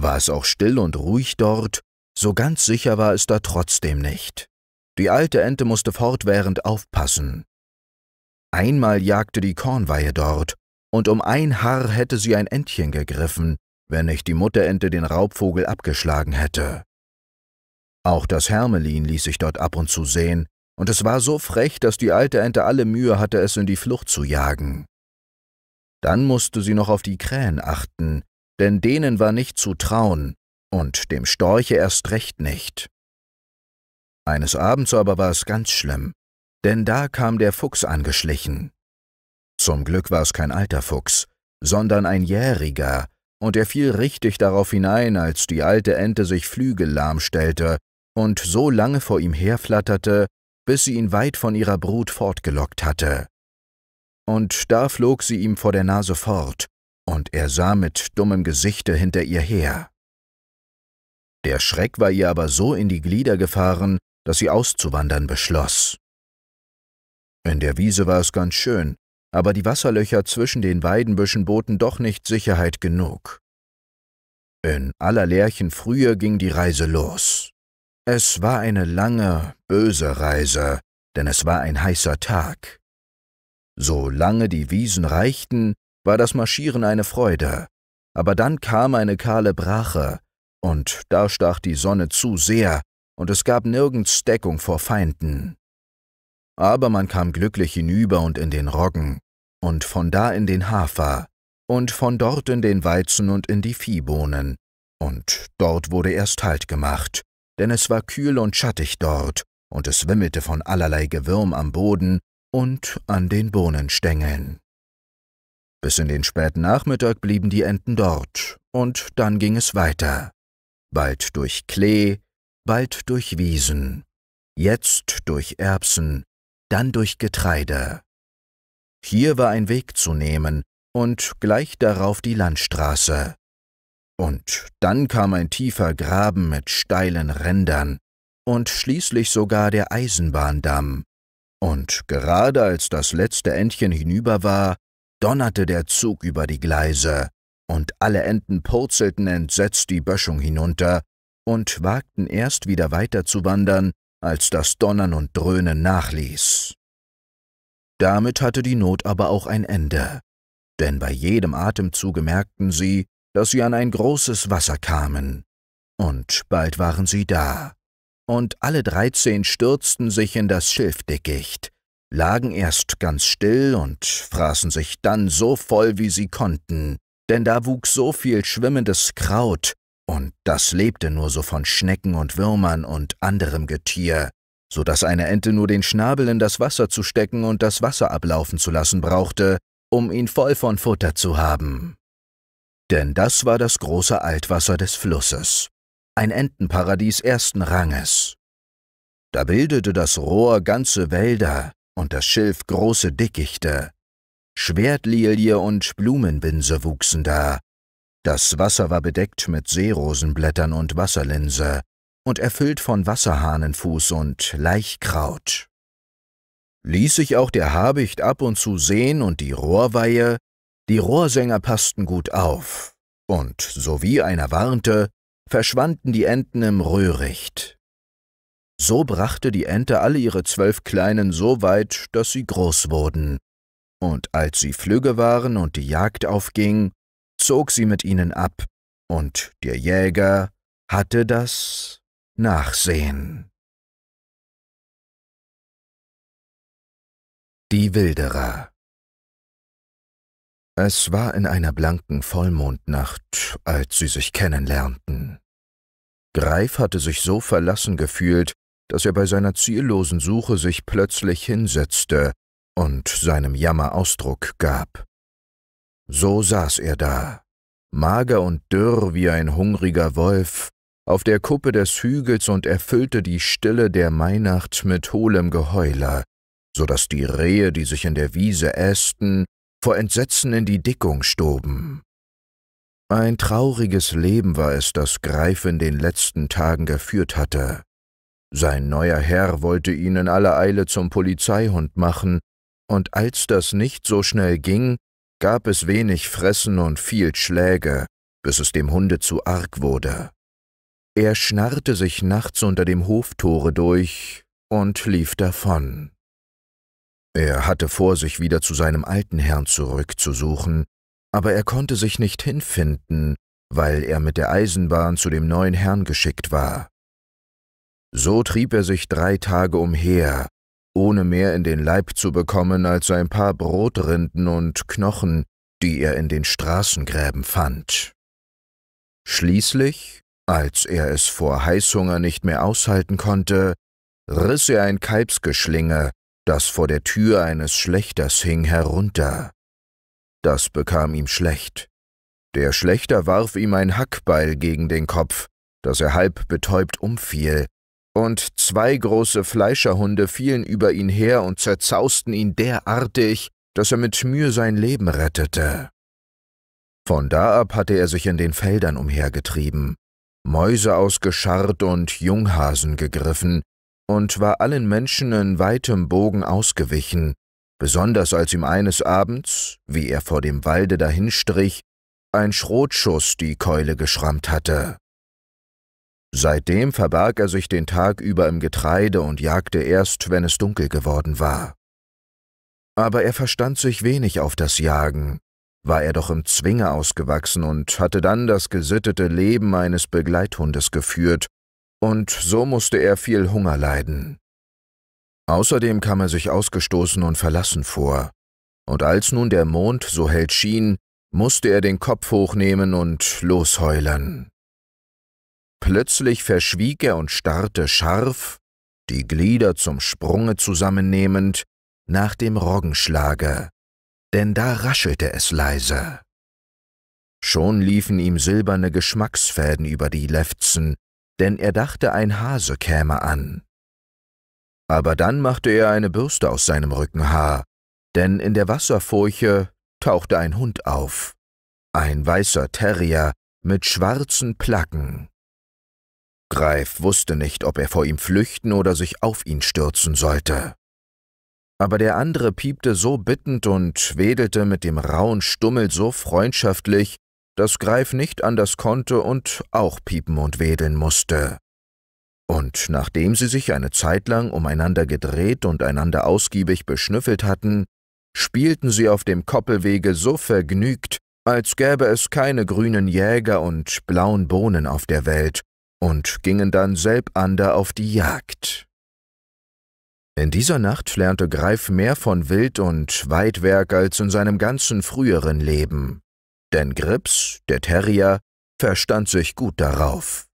War es auch still und ruhig dort, so ganz sicher war es da trotzdem nicht. Die alte Ente musste fortwährend aufpassen, Einmal jagte die Kornweihe dort, und um ein Haar hätte sie ein Entchen gegriffen, wenn nicht die Mutterente den Raubvogel abgeschlagen hätte. Auch das Hermelin ließ sich dort ab und zu sehen, und es war so frech, dass die alte Ente alle Mühe hatte, es in die Flucht zu jagen. Dann musste sie noch auf die Krähen achten, denn denen war nicht zu trauen und dem Storche erst recht nicht. Eines Abends aber war es ganz schlimm denn da kam der Fuchs angeschlichen. Zum Glück war es kein alter Fuchs, sondern ein jähriger, und er fiel richtig darauf hinein, als die alte Ente sich Flügel stellte und so lange vor ihm herflatterte, bis sie ihn weit von ihrer Brut fortgelockt hatte. Und da flog sie ihm vor der Nase fort, und er sah mit dummem Gesichte hinter ihr her. Der Schreck war ihr aber so in die Glieder gefahren, dass sie auszuwandern beschloss. In der Wiese war es ganz schön, aber die Wasserlöcher zwischen den Weidenbüschen boten doch nicht Sicherheit genug. In aller Lärchen Frühe ging die Reise los. Es war eine lange, böse Reise, denn es war ein heißer Tag. Solange die Wiesen reichten, war das Marschieren eine Freude, aber dann kam eine kahle Brache, und da stach die Sonne zu sehr, und es gab nirgends Deckung vor Feinden. Aber man kam glücklich hinüber und in den Roggen, und von da in den Hafer, und von dort in den Weizen und in die Viehbohnen, und dort wurde erst Halt gemacht, denn es war kühl und schattig dort, und es wimmelte von allerlei Gewürm am Boden und an den Bohnenstängeln. Bis in den späten Nachmittag blieben die Enten dort, und dann ging es weiter, bald durch Klee, bald durch Wiesen, jetzt durch Erbsen, dann durch Getreide. Hier war ein Weg zu nehmen und gleich darauf die Landstraße. Und dann kam ein tiefer Graben mit steilen Rändern und schließlich sogar der Eisenbahndamm. Und gerade als das letzte Endchen hinüber war, donnerte der Zug über die Gleise, und alle Enten purzelten entsetzt die Böschung hinunter und wagten erst wieder weiterzuwandern, als das Donnern und Dröhnen nachließ. Damit hatte die Not aber auch ein Ende, denn bei jedem Atemzuge merkten sie, dass sie an ein großes Wasser kamen. Und bald waren sie da. Und alle dreizehn stürzten sich in das Schilfdickicht, lagen erst ganz still und fraßen sich dann so voll, wie sie konnten, denn da wuchs so viel schwimmendes Kraut, und das lebte nur so von Schnecken und Würmern und anderem Getier, so dass eine Ente nur den Schnabel in das Wasser zu stecken und das Wasser ablaufen zu lassen brauchte, um ihn voll von Futter zu haben. Denn das war das große Altwasser des Flusses, ein Entenparadies ersten Ranges. Da bildete das Rohr ganze Wälder und das Schilf große Dickichte. Schwertlilie und Blumenbinse wuchsen da, das Wasser war bedeckt mit Seerosenblättern und Wasserlinse und erfüllt von Wasserhahnenfuß und Laichkraut. Ließ sich auch der Habicht ab und zu sehen und die Rohrweihe, die Rohrsänger passten gut auf, und sowie einer warnte, verschwanden die Enten im Röhricht. So brachte die Ente alle ihre zwölf Kleinen so weit, dass sie groß wurden. Und als sie flügge waren und die Jagd aufging, zog sie mit ihnen ab, und der Jäger hatte das Nachsehen. Die Wilderer Es war in einer blanken Vollmondnacht, als sie sich kennenlernten. Greif hatte sich so verlassen gefühlt, dass er bei seiner ziellosen Suche sich plötzlich hinsetzte und seinem Jammer Ausdruck gab. So saß er da, mager und dürr wie ein hungriger Wolf, auf der Kuppe des Hügels und erfüllte die Stille der Mainacht mit hohlem Geheuler, so daß die Rehe, die sich in der Wiese ästen, vor Entsetzen in die Dickung stoben. Ein trauriges Leben war es, das Greif in den letzten Tagen geführt hatte. Sein neuer Herr wollte ihn in aller Eile zum Polizeihund machen, und als das nicht so schnell ging, gab es wenig Fressen und viel Schläge, bis es dem Hunde zu arg wurde. Er schnarrte sich nachts unter dem Hoftore durch und lief davon. Er hatte vor, sich wieder zu seinem alten Herrn zurückzusuchen, aber er konnte sich nicht hinfinden, weil er mit der Eisenbahn zu dem neuen Herrn geschickt war. So trieb er sich drei Tage umher, ohne mehr in den Leib zu bekommen als ein paar Brotrinden und Knochen, die er in den Straßengräben fand. Schließlich, als er es vor Heißhunger nicht mehr aushalten konnte, riss er ein Kalbsgeschlinge, das vor der Tür eines Schlächters hing, herunter. Das bekam ihm schlecht. Der Schlächter warf ihm ein Hackbeil gegen den Kopf, daß er halb betäubt umfiel und zwei große Fleischerhunde fielen über ihn her und zerzausten ihn derartig, dass er mit Mühe sein Leben rettete. Von da ab hatte er sich in den Feldern umhergetrieben, Mäuse ausgescharrt und Junghasen gegriffen und war allen Menschen in weitem Bogen ausgewichen, besonders als ihm eines Abends, wie er vor dem Walde dahinstrich, ein Schrotschuss die Keule geschrammt hatte. Seitdem verbarg er sich den Tag über im Getreide und jagte erst, wenn es dunkel geworden war. Aber er verstand sich wenig auf das Jagen, war er doch im Zwinge ausgewachsen und hatte dann das gesittete Leben eines Begleithundes geführt, und so musste er viel Hunger leiden. Außerdem kam er sich ausgestoßen und verlassen vor, und als nun der Mond so hell schien, musste er den Kopf hochnehmen und losheulen. Plötzlich verschwieg er und starrte scharf, die Glieder zum Sprunge zusammennehmend, nach dem Roggenschlager, denn da raschelte es leise. Schon liefen ihm silberne Geschmacksfäden über die Lefzen, denn er dachte, ein Hase käme an. Aber dann machte er eine Bürste aus seinem Rückenhaar, denn in der Wasserfurche tauchte ein Hund auf, ein weißer Terrier mit schwarzen Placken. Greif wusste nicht, ob er vor ihm flüchten oder sich auf ihn stürzen sollte. Aber der andere piepte so bittend und wedelte mit dem rauen Stummel so freundschaftlich, dass Greif nicht anders konnte und auch piepen und wedeln musste. Und nachdem sie sich eine Zeit lang umeinander gedreht und einander ausgiebig beschnüffelt hatten, spielten sie auf dem Koppelwege so vergnügt, als gäbe es keine grünen Jäger und blauen Bohnen auf der Welt und gingen dann selbander auf die Jagd. In dieser Nacht lernte Greif mehr von Wild- und Weidwerk als in seinem ganzen früheren Leben, denn Grips, der Terrier, verstand sich gut darauf.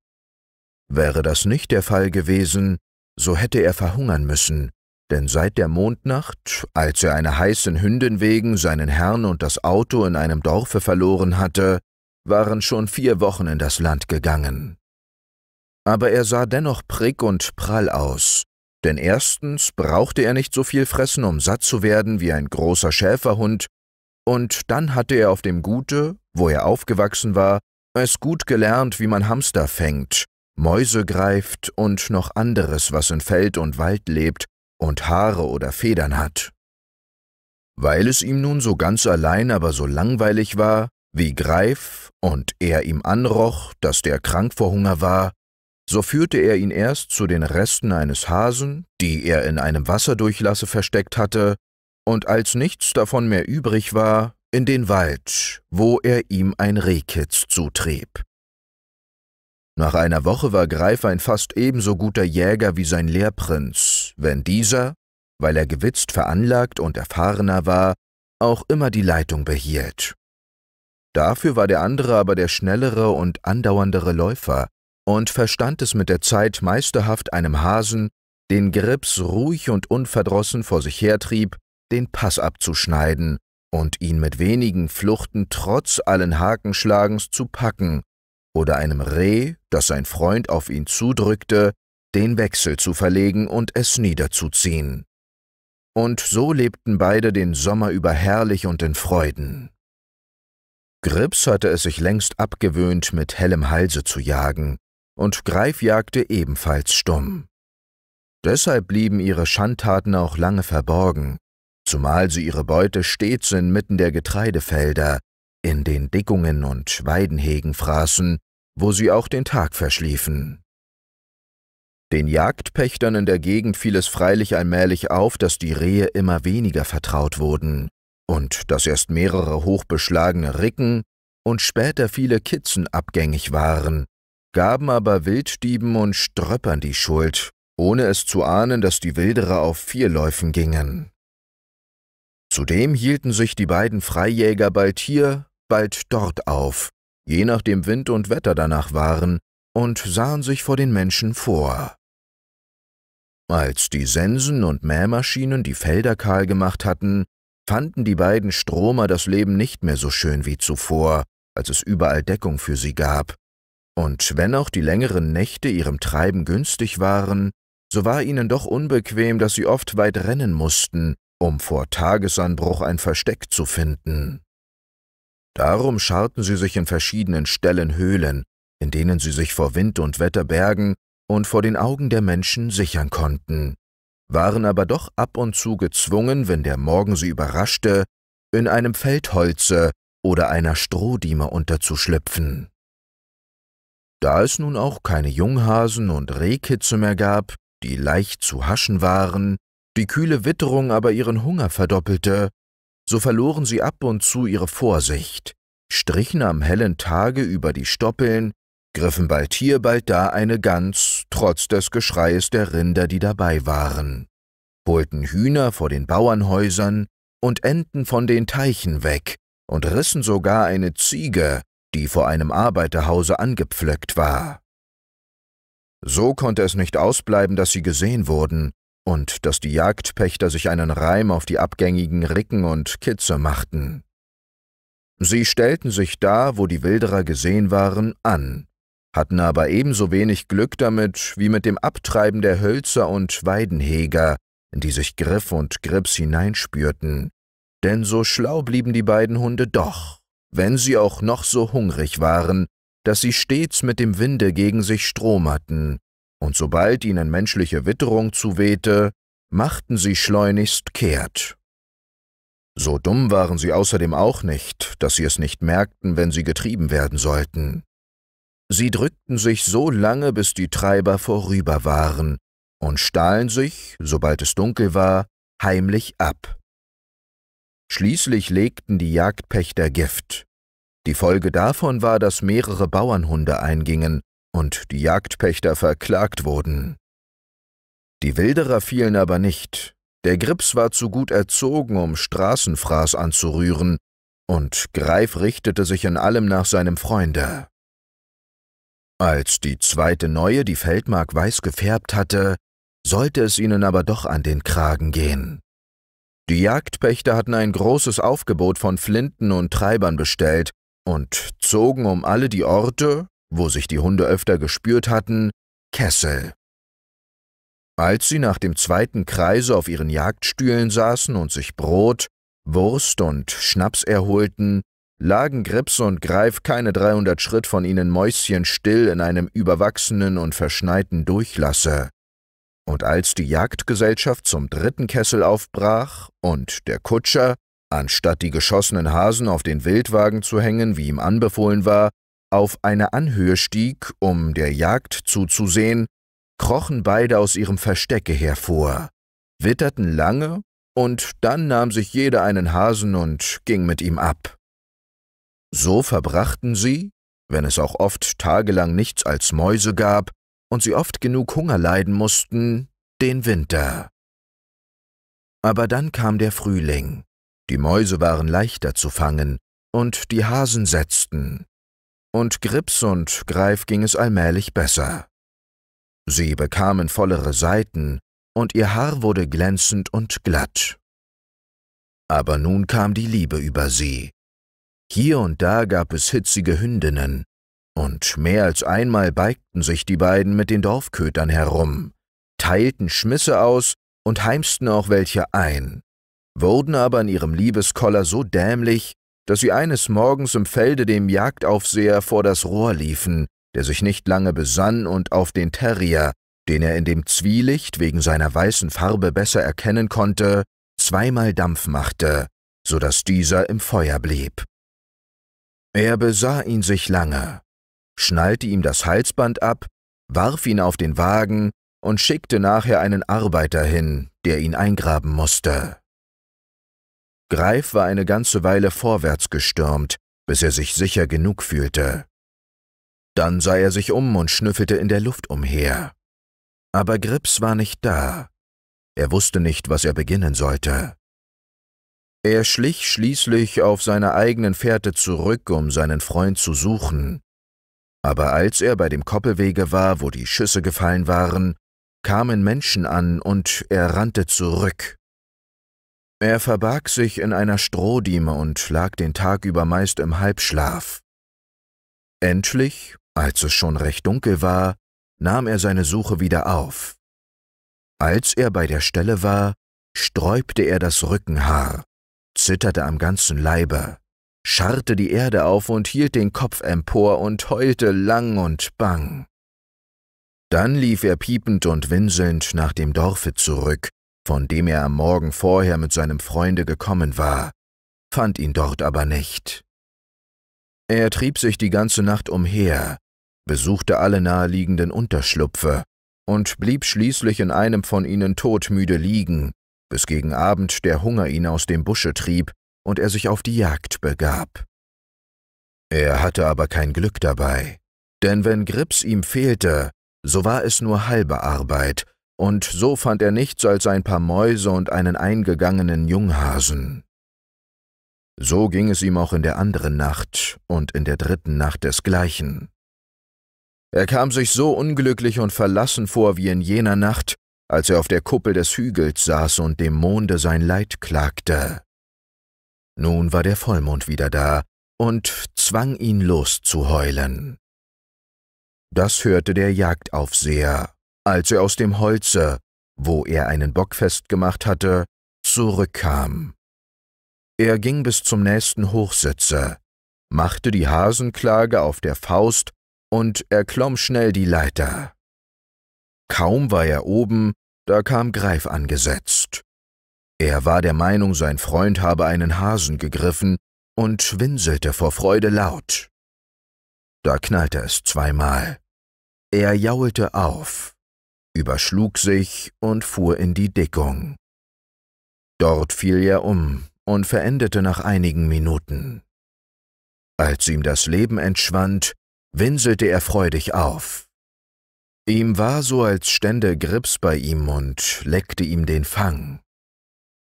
Wäre das nicht der Fall gewesen, so hätte er verhungern müssen, denn seit der Mondnacht, als er einer heißen Hündin wegen seinen Herrn und das Auto in einem Dorfe verloren hatte, waren schon vier Wochen in das Land gegangen aber er sah dennoch prick und prall aus. Denn erstens brauchte er nicht so viel fressen, um satt zu werden wie ein großer Schäferhund, und dann hatte er auf dem Gute, wo er aufgewachsen war, es gut gelernt, wie man Hamster fängt, Mäuse greift und noch anderes, was in Feld und Wald lebt und Haare oder Federn hat. Weil es ihm nun so ganz allein aber so langweilig war, wie Greif und er ihm anroch, dass der krank vor Hunger war, so führte er ihn erst zu den Resten eines Hasen, die er in einem Wasserdurchlasse versteckt hatte, und als nichts davon mehr übrig war, in den Wald, wo er ihm ein Rehkitz zutrieb. Nach einer Woche war Greif ein fast ebenso guter Jäger wie sein Lehrprinz, wenn dieser, weil er gewitzt veranlagt und erfahrener war, auch immer die Leitung behielt. Dafür war der andere aber der schnellere und andauerndere Läufer, und verstand es mit der Zeit meisterhaft einem Hasen, den Grips ruhig und unverdrossen vor sich hertrieb, den Pass abzuschneiden und ihn mit wenigen Fluchten trotz allen Hakenschlagens zu packen, oder einem Reh, das sein Freund auf ihn zudrückte, den Wechsel zu verlegen und es niederzuziehen. Und so lebten beide den Sommer über herrlich und in Freuden. Grips hatte es sich längst abgewöhnt, mit hellem Halse zu jagen, und Greifjagde ebenfalls stumm. Deshalb blieben ihre Schandtaten auch lange verborgen, zumal sie ihre Beute stets inmitten der Getreidefelder, in den Dickungen und Weidenhegen fraßen, wo sie auch den Tag verschliefen. Den Jagdpächtern in der Gegend fiel es freilich allmählich auf, dass die Rehe immer weniger vertraut wurden und dass erst mehrere hochbeschlagene Ricken und später viele Kitzen abgängig waren, gaben aber Wildstieben und Ströppern die Schuld, ohne es zu ahnen, dass die Wilderer auf Vierläufen gingen. Zudem hielten sich die beiden Freijäger bald hier, bald dort auf, je nachdem Wind und Wetter danach waren, und sahen sich vor den Menschen vor. Als die Sensen und Mähmaschinen die Felder kahl gemacht hatten, fanden die beiden Stromer das Leben nicht mehr so schön wie zuvor, als es überall Deckung für sie gab, und wenn auch die längeren Nächte ihrem Treiben günstig waren, so war ihnen doch unbequem, dass sie oft weit rennen mussten, um vor Tagesanbruch ein Versteck zu finden. Darum scharten sie sich in verschiedenen Stellen Höhlen, in denen sie sich vor Wind und Wetter bergen und vor den Augen der Menschen sichern konnten, waren aber doch ab und zu gezwungen, wenn der Morgen sie überraschte, in einem Feldholze oder einer Strohdieme unterzuschlüpfen. Da es nun auch keine Junghasen und Rehkitze mehr gab, die leicht zu haschen waren, die kühle Witterung aber ihren Hunger verdoppelte, so verloren sie ab und zu ihre Vorsicht, strichen am hellen Tage über die Stoppeln, griffen bald hier, bald da eine Gans, trotz des Geschreies der Rinder, die dabei waren, holten Hühner vor den Bauernhäusern und Enten von den Teichen weg und rissen sogar eine Ziege, die vor einem Arbeiterhause angepflöckt war. So konnte es nicht ausbleiben, dass sie gesehen wurden und dass die Jagdpächter sich einen Reim auf die abgängigen Ricken und Kitze machten. Sie stellten sich da, wo die Wilderer gesehen waren, an, hatten aber ebenso wenig Glück damit wie mit dem Abtreiben der Hölzer und Weidenheger, in die sich Griff und Grips hineinspürten, denn so schlau blieben die beiden Hunde doch wenn sie auch noch so hungrig waren, dass sie stets mit dem Winde gegen sich Strom hatten, und sobald ihnen menschliche Witterung zuwehte, machten sie schleunigst kehrt. So dumm waren sie außerdem auch nicht, dass sie es nicht merkten, wenn sie getrieben werden sollten. Sie drückten sich so lange, bis die Treiber vorüber waren, und stahlen sich, sobald es dunkel war, heimlich ab. Schließlich legten die Jagdpächter Gift. Die Folge davon war, dass mehrere Bauernhunde eingingen und die Jagdpächter verklagt wurden. Die Wilderer fielen aber nicht. Der Grips war zu gut erzogen, um Straßenfraß anzurühren, und Greif richtete sich in allem nach seinem Freunde. Als die zweite Neue die Feldmark weiß gefärbt hatte, sollte es ihnen aber doch an den Kragen gehen. Die Jagdpächter hatten ein großes Aufgebot von Flinten und Treibern bestellt und zogen um alle die Orte, wo sich die Hunde öfter gespürt hatten, Kessel. Als sie nach dem zweiten Kreise auf ihren Jagdstühlen saßen und sich Brot, Wurst und Schnaps erholten, lagen Grips und Greif keine 300 Schritt von ihnen mäuschenstill in einem überwachsenen und verschneiten Durchlasse. Und als die Jagdgesellschaft zum dritten Kessel aufbrach und der Kutscher, anstatt die geschossenen Hasen auf den Wildwagen zu hängen, wie ihm anbefohlen war, auf eine Anhöhe stieg, um der Jagd zuzusehen, krochen beide aus ihrem Verstecke hervor, witterten lange, und dann nahm sich jeder einen Hasen und ging mit ihm ab. So verbrachten sie, wenn es auch oft tagelang nichts als Mäuse gab, und sie oft genug Hunger leiden mussten, den Winter. Aber dann kam der Frühling, die Mäuse waren leichter zu fangen, und die Hasen setzten. Und Grips und Greif ging es allmählich besser. Sie bekamen vollere Seiten, und ihr Haar wurde glänzend und glatt. Aber nun kam die Liebe über sie. Hier und da gab es hitzige Hündinnen, und mehr als einmal beigten sich die beiden mit den Dorfkötern herum, teilten Schmisse aus und heimsten auch welche ein, wurden aber in ihrem Liebeskoller so dämlich, dass sie eines Morgens im Felde dem Jagdaufseher vor das Rohr liefen, der sich nicht lange besann und auf den Terrier, den er in dem Zwielicht wegen seiner weißen Farbe besser erkennen konnte, zweimal Dampf machte, so dass dieser im Feuer blieb. Er besah ihn sich lange, schnallte ihm das Halsband ab, warf ihn auf den Wagen und schickte nachher einen Arbeiter hin, der ihn eingraben musste. Greif war eine ganze Weile vorwärts gestürmt, bis er sich sicher genug fühlte. Dann sah er sich um und schnüffelte in der Luft umher. Aber Grips war nicht da. Er wusste nicht, was er beginnen sollte. Er schlich schließlich auf seiner eigenen Fährte zurück, um seinen Freund zu suchen, aber als er bei dem Koppelwege war, wo die Schüsse gefallen waren, kamen Menschen an und er rannte zurück. Er verbarg sich in einer Strohdieme und lag den Tag über meist im Halbschlaf. Endlich, als es schon recht dunkel war, nahm er seine Suche wieder auf. Als er bei der Stelle war, sträubte er das Rückenhaar, zitterte am ganzen Leibe scharrte die Erde auf und hielt den Kopf empor und heulte lang und bang. Dann lief er piepend und winselnd nach dem Dorfe zurück, von dem er am Morgen vorher mit seinem Freunde gekommen war, fand ihn dort aber nicht. Er trieb sich die ganze Nacht umher, besuchte alle naheliegenden Unterschlupfe und blieb schließlich in einem von ihnen todmüde liegen, bis gegen Abend der Hunger ihn aus dem Busche trieb und er sich auf die Jagd begab. Er hatte aber kein Glück dabei, denn wenn Grips ihm fehlte, so war es nur halbe Arbeit, und so fand er nichts als ein paar Mäuse und einen eingegangenen Junghasen. So ging es ihm auch in der anderen Nacht und in der dritten Nacht desgleichen. Er kam sich so unglücklich und verlassen vor wie in jener Nacht, als er auf der Kuppel des Hügels saß und dem Monde sein Leid klagte. Nun war der Vollmond wieder da und zwang ihn loszuheulen. Das hörte der Jagdaufseher, als er aus dem Holze, wo er einen Bock festgemacht hatte, zurückkam. Er ging bis zum nächsten Hochsitze, machte die Hasenklage auf der Faust und erklomm schnell die Leiter. Kaum war er oben, da kam Greif angesetzt. Er war der Meinung, sein Freund habe einen Hasen gegriffen und winselte vor Freude laut. Da knallte es zweimal. Er jaulte auf, überschlug sich und fuhr in die Dickung. Dort fiel er um und verendete nach einigen Minuten. Als ihm das Leben entschwand, winselte er freudig auf. Ihm war so, als stände Grips bei ihm und leckte ihm den Fang.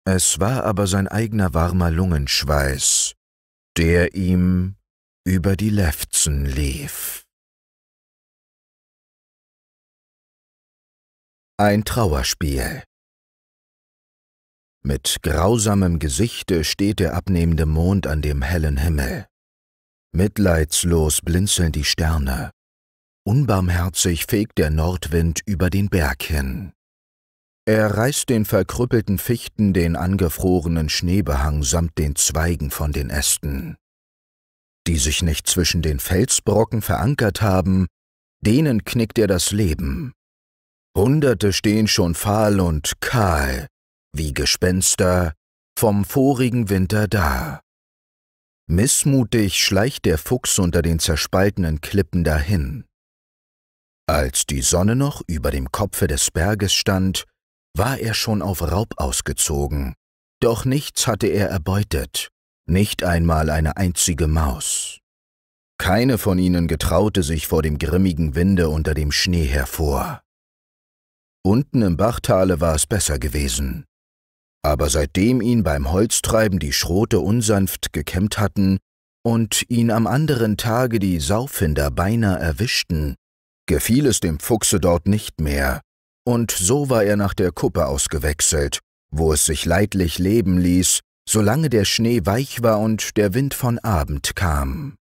Es war aber sein eigener warmer Lungenschweiß, der ihm über die Lefzen lief. Ein Trauerspiel Mit grausamem Gesichte steht der abnehmende Mond an dem hellen Himmel. Mitleidslos blinzeln die Sterne. Unbarmherzig fegt der Nordwind über den Berg hin. Er reißt den verkrüppelten Fichten den angefrorenen Schneebehang samt den Zweigen von den Ästen. Die sich nicht zwischen den Felsbrocken verankert haben, denen knickt er das Leben. Hunderte stehen schon fahl und kahl, wie Gespenster, vom vorigen Winter da. Missmutig schleicht der Fuchs unter den zerspaltenen Klippen dahin. Als die Sonne noch über dem Kopfe des Berges stand, war er schon auf Raub ausgezogen, doch nichts hatte er erbeutet, nicht einmal eine einzige Maus. Keine von ihnen getraute sich vor dem grimmigen Winde unter dem Schnee hervor. Unten im Bachtale war es besser gewesen. Aber seitdem ihn beim Holztreiben die Schrote unsanft gekämmt hatten und ihn am anderen Tage die Saufinder beinahe erwischten, gefiel es dem Fuchse dort nicht mehr, und so war er nach der Kuppe ausgewechselt, wo es sich leidlich leben ließ, solange der Schnee weich war und der Wind von Abend kam.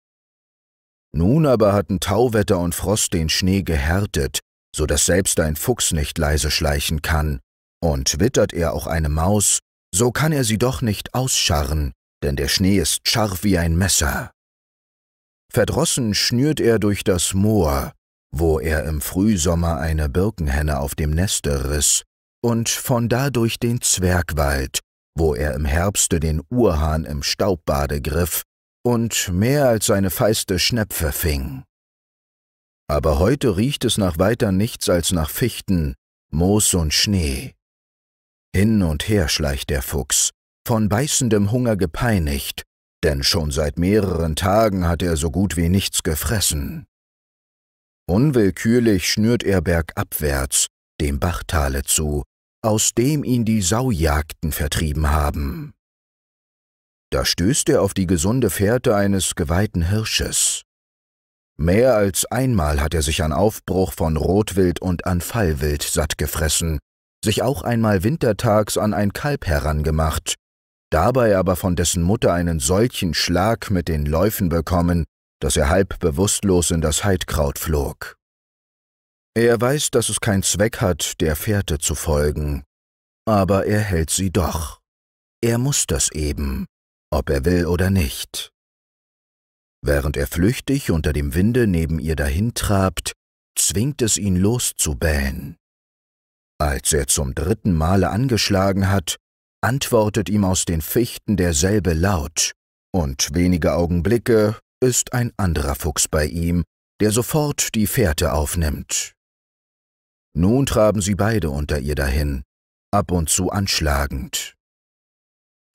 Nun aber hatten Tauwetter und Frost den Schnee gehärtet, so dass selbst ein Fuchs nicht leise schleichen kann, und wittert er auch eine Maus, so kann er sie doch nicht ausscharren, denn der Schnee ist scharf wie ein Messer. Verdrossen schnürt er durch das Moor, wo er im Frühsommer eine Birkenhenne auf dem Neste riss, und von da durch den Zwergwald, wo er im Herbste den Urhahn im Staubbade griff und mehr als seine feiste Schnepfe fing. Aber heute riecht es nach weiter nichts als nach Fichten, Moos und Schnee. Hin und her schleicht der Fuchs, von beißendem Hunger gepeinigt, denn schon seit mehreren Tagen hat er so gut wie nichts gefressen. Unwillkürlich schnürt er bergabwärts, dem Bachtale zu, aus dem ihn die Saujagden vertrieben haben. Da stößt er auf die gesunde Fährte eines geweihten Hirsches. Mehr als einmal hat er sich an Aufbruch von Rotwild und an Fallwild satt gefressen, sich auch einmal wintertags an ein Kalb herangemacht, dabei aber von dessen Mutter einen solchen Schlag mit den Läufen bekommen, dass er halb bewusstlos in das Heidkraut flog. Er weiß, dass es keinen Zweck hat, der Fährte zu folgen, aber er hält sie doch. Er muss das eben, ob er will oder nicht. Während er flüchtig unter dem Winde neben ihr dahintrabt, zwingt es ihn loszubähen. Als er zum dritten Male angeschlagen hat, antwortet ihm aus den Fichten derselbe Laut, und wenige Augenblicke ist ein anderer Fuchs bei ihm, der sofort die Fährte aufnimmt. Nun traben sie beide unter ihr dahin, ab und zu anschlagend.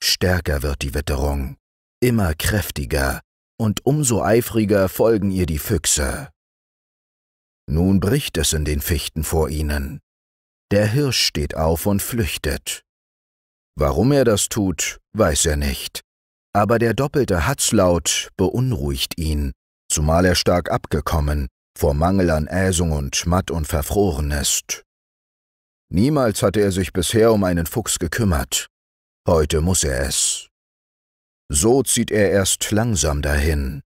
Stärker wird die Witterung, immer kräftiger, und umso eifriger folgen ihr die Füchse. Nun bricht es in den Fichten vor ihnen. Der Hirsch steht auf und flüchtet. Warum er das tut, weiß er nicht, aber der doppelte Hatzlaut beunruhigt ihn, zumal er stark abgekommen, vor Mangel an Äsung und matt und verfroren ist. Niemals hatte er sich bisher um einen Fuchs gekümmert. Heute muss er es. So zieht er erst langsam dahin.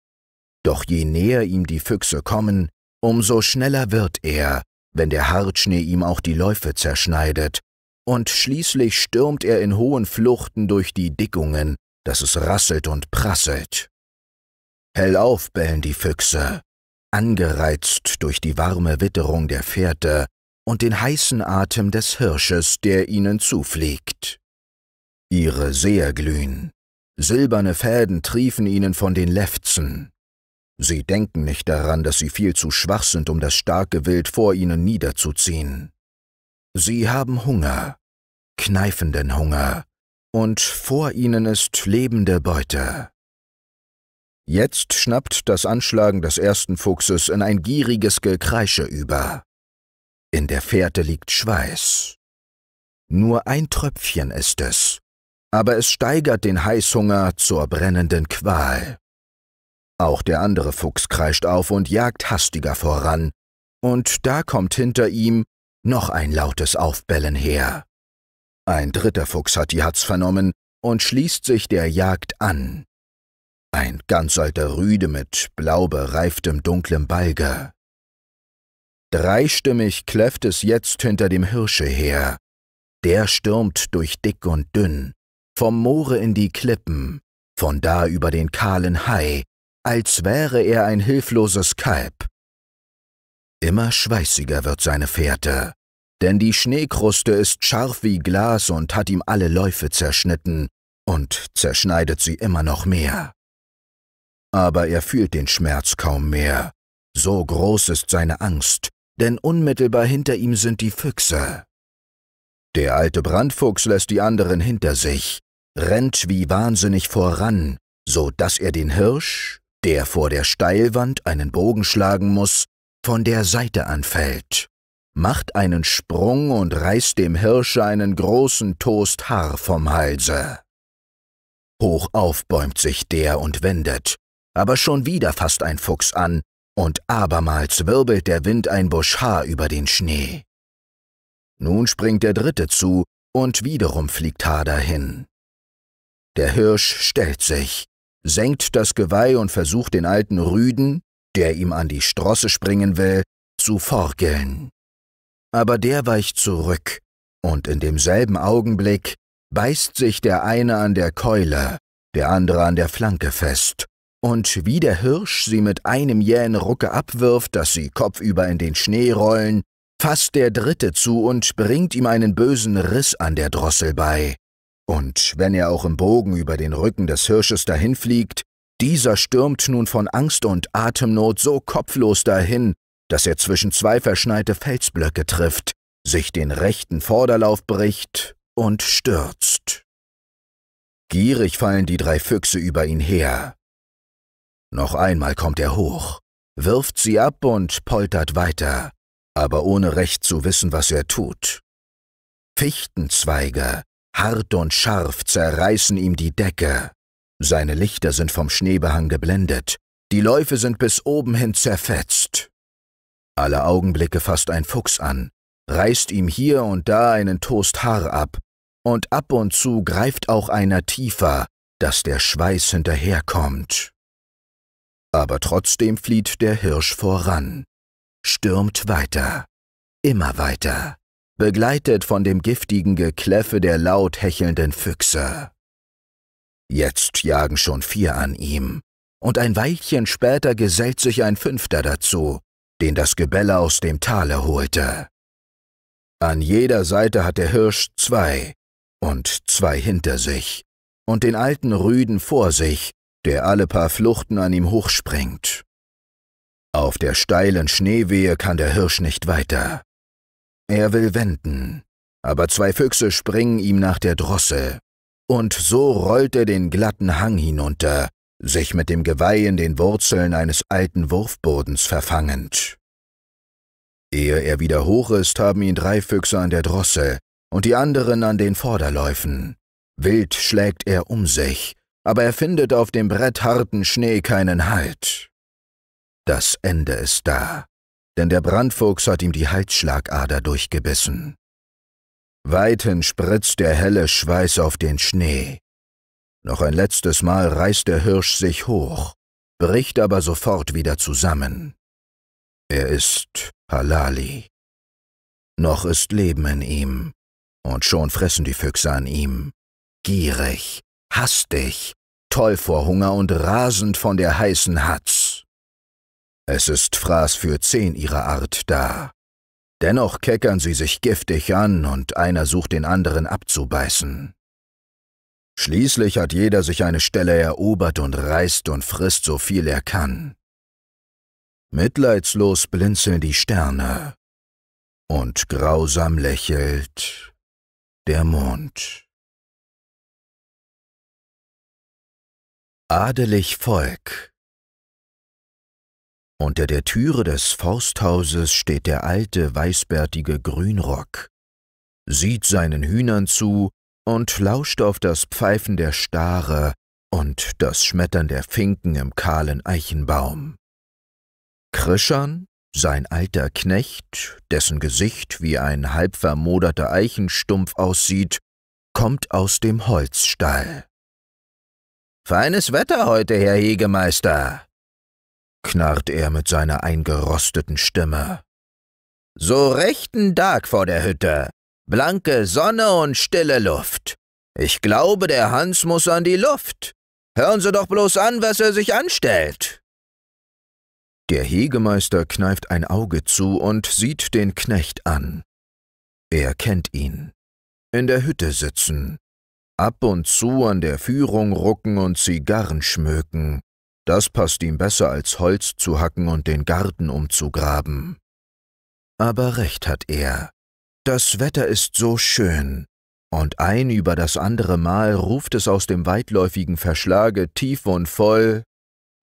Doch je näher ihm die Füchse kommen, umso schneller wird er, wenn der Hartschnee ihm auch die Läufe zerschneidet, und schließlich stürmt er in hohen Fluchten durch die Dickungen, dass es rasselt und prasselt. Hellauf bellen die Füchse, angereizt durch die warme Witterung der Fährte und den heißen Atem des Hirsches, der ihnen zufliegt. Ihre Seher glühen, silberne Fäden triefen ihnen von den Lefzen. Sie denken nicht daran, dass sie viel zu schwach sind, um das starke Wild vor ihnen niederzuziehen. Sie haben Hunger, kneifenden Hunger, und vor ihnen ist lebende Beute. Jetzt schnappt das Anschlagen des ersten Fuchses in ein gieriges Gekreische über. In der Fährte liegt Schweiß. Nur ein Tröpfchen ist es, aber es steigert den Heißhunger zur brennenden Qual. Auch der andere Fuchs kreischt auf und jagt hastiger voran, und da kommt hinter ihm noch ein lautes Aufbellen her. Ein dritter Fuchs hat die Hatz vernommen und schließt sich der Jagd an. Ein ganz alter Rüde mit blau bereiftem dunklem Balge. Dreistimmig kläfft es jetzt hinter dem Hirsche her. Der stürmt durch dick und dünn, vom Moore in die Klippen, von da über den kahlen Hai, als wäre er ein hilfloses Kalb. Immer schweißiger wird seine Fährte denn die Schneekruste ist scharf wie Glas und hat ihm alle Läufe zerschnitten und zerschneidet sie immer noch mehr. Aber er fühlt den Schmerz kaum mehr, so groß ist seine Angst, denn unmittelbar hinter ihm sind die Füchse. Der alte Brandfuchs lässt die anderen hinter sich, rennt wie wahnsinnig voran, so dass er den Hirsch, der vor der Steilwand einen Bogen schlagen muss, von der Seite anfällt macht einen Sprung und reißt dem Hirsch einen großen Toast Haar vom Halse. Hoch aufbäumt sich der und wendet, aber schon wieder fasst ein Fuchs an, und abermals wirbelt der Wind ein Busch Haar über den Schnee. Nun springt der dritte zu, und wiederum fliegt Haar dahin. Der Hirsch stellt sich, senkt das Geweih und versucht den alten Rüden, der ihm an die Strosse springen will, zu forgeln aber der weicht zurück, und in demselben Augenblick beißt sich der eine an der Keule, der andere an der Flanke fest, und wie der Hirsch sie mit einem jähen Rucke abwirft, dass sie kopfüber in den Schnee rollen, fasst der Dritte zu und bringt ihm einen bösen Riss an der Drossel bei. Und wenn er auch im Bogen über den Rücken des Hirsches dahinfliegt, dieser stürmt nun von Angst und Atemnot so kopflos dahin, dass er zwischen zwei verschneite Felsblöcke trifft, sich den rechten Vorderlauf bricht und stürzt. Gierig fallen die drei Füchse über ihn her. Noch einmal kommt er hoch, wirft sie ab und poltert weiter, aber ohne recht zu wissen, was er tut. Fichtenzweige, hart und scharf, zerreißen ihm die Decke. Seine Lichter sind vom Schneebehang geblendet, die Läufe sind bis oben hin zerfetzt. Alle Augenblicke fasst ein Fuchs an, reißt ihm hier und da einen Toast Haar ab, und ab und zu greift auch einer tiefer, dass der Schweiß hinterherkommt. Aber trotzdem flieht der Hirsch voran, stürmt weiter, immer weiter, begleitet von dem giftigen Gekläffe der laut hechelnden Füchse. Jetzt jagen schon vier an ihm, und ein Weilchen später gesellt sich ein Fünfter dazu, den das Gebelle aus dem Tale holte. An jeder Seite hat der Hirsch zwei und zwei hinter sich und den alten Rüden vor sich, der alle paar Fluchten an ihm hochspringt. Auf der steilen Schneewehe kann der Hirsch nicht weiter. Er will wenden, aber zwei Füchse springen ihm nach der Drossel, und so rollt er den glatten Hang hinunter, sich mit dem Geweih in den Wurzeln eines alten Wurfbodens verfangend. Ehe er wieder hoch ist, haben ihn drei Füchse an der Drossel und die anderen an den Vorderläufen. Wild schlägt er um sich, aber er findet auf dem Brett harten Schnee keinen Halt. Das Ende ist da, denn der Brandfuchs hat ihm die Halsschlagader durchgebissen. Weithin spritzt der helle Schweiß auf den Schnee, noch ein letztes Mal reißt der Hirsch sich hoch, bricht aber sofort wieder zusammen. Er ist Halali. Noch ist Leben in ihm, und schon fressen die Füchse an ihm. Gierig, hastig, toll vor Hunger und rasend von der heißen Hatz. Es ist Fraß für zehn ihrer Art da. Dennoch keckern sie sich giftig an und einer sucht den anderen abzubeißen. Schließlich hat jeder sich eine Stelle erobert und reißt und frisst so viel er kann. Mitleidslos blinzeln die Sterne und grausam lächelt der Mond. Adelig Volk Unter der Türe des Forsthauses steht der alte, weißbärtige Grünrock, sieht seinen Hühnern zu und lauschte auf das Pfeifen der Stare und das Schmettern der Finken im kahlen Eichenbaum. Krischan, sein alter Knecht, dessen Gesicht wie ein halbvermoderter Eichenstumpf aussieht, kommt aus dem Holzstall. Feines Wetter heute, Herr Hegemeister, knarrt er mit seiner eingerosteten Stimme. So rechten Tag vor der Hütte blanke Sonne und stille Luft. Ich glaube, der Hans muss an die Luft. Hören Sie doch bloß an, was er sich anstellt. Der Hegemeister kneift ein Auge zu und sieht den Knecht an. Er kennt ihn. In der Hütte sitzen. Ab und zu an der Führung rucken und Zigarren schmöken. Das passt ihm besser als Holz zu hacken und den Garten umzugraben. Aber recht hat er. Das Wetter ist so schön, und ein über das andere Mal ruft es aus dem weitläufigen Verschlage tief und voll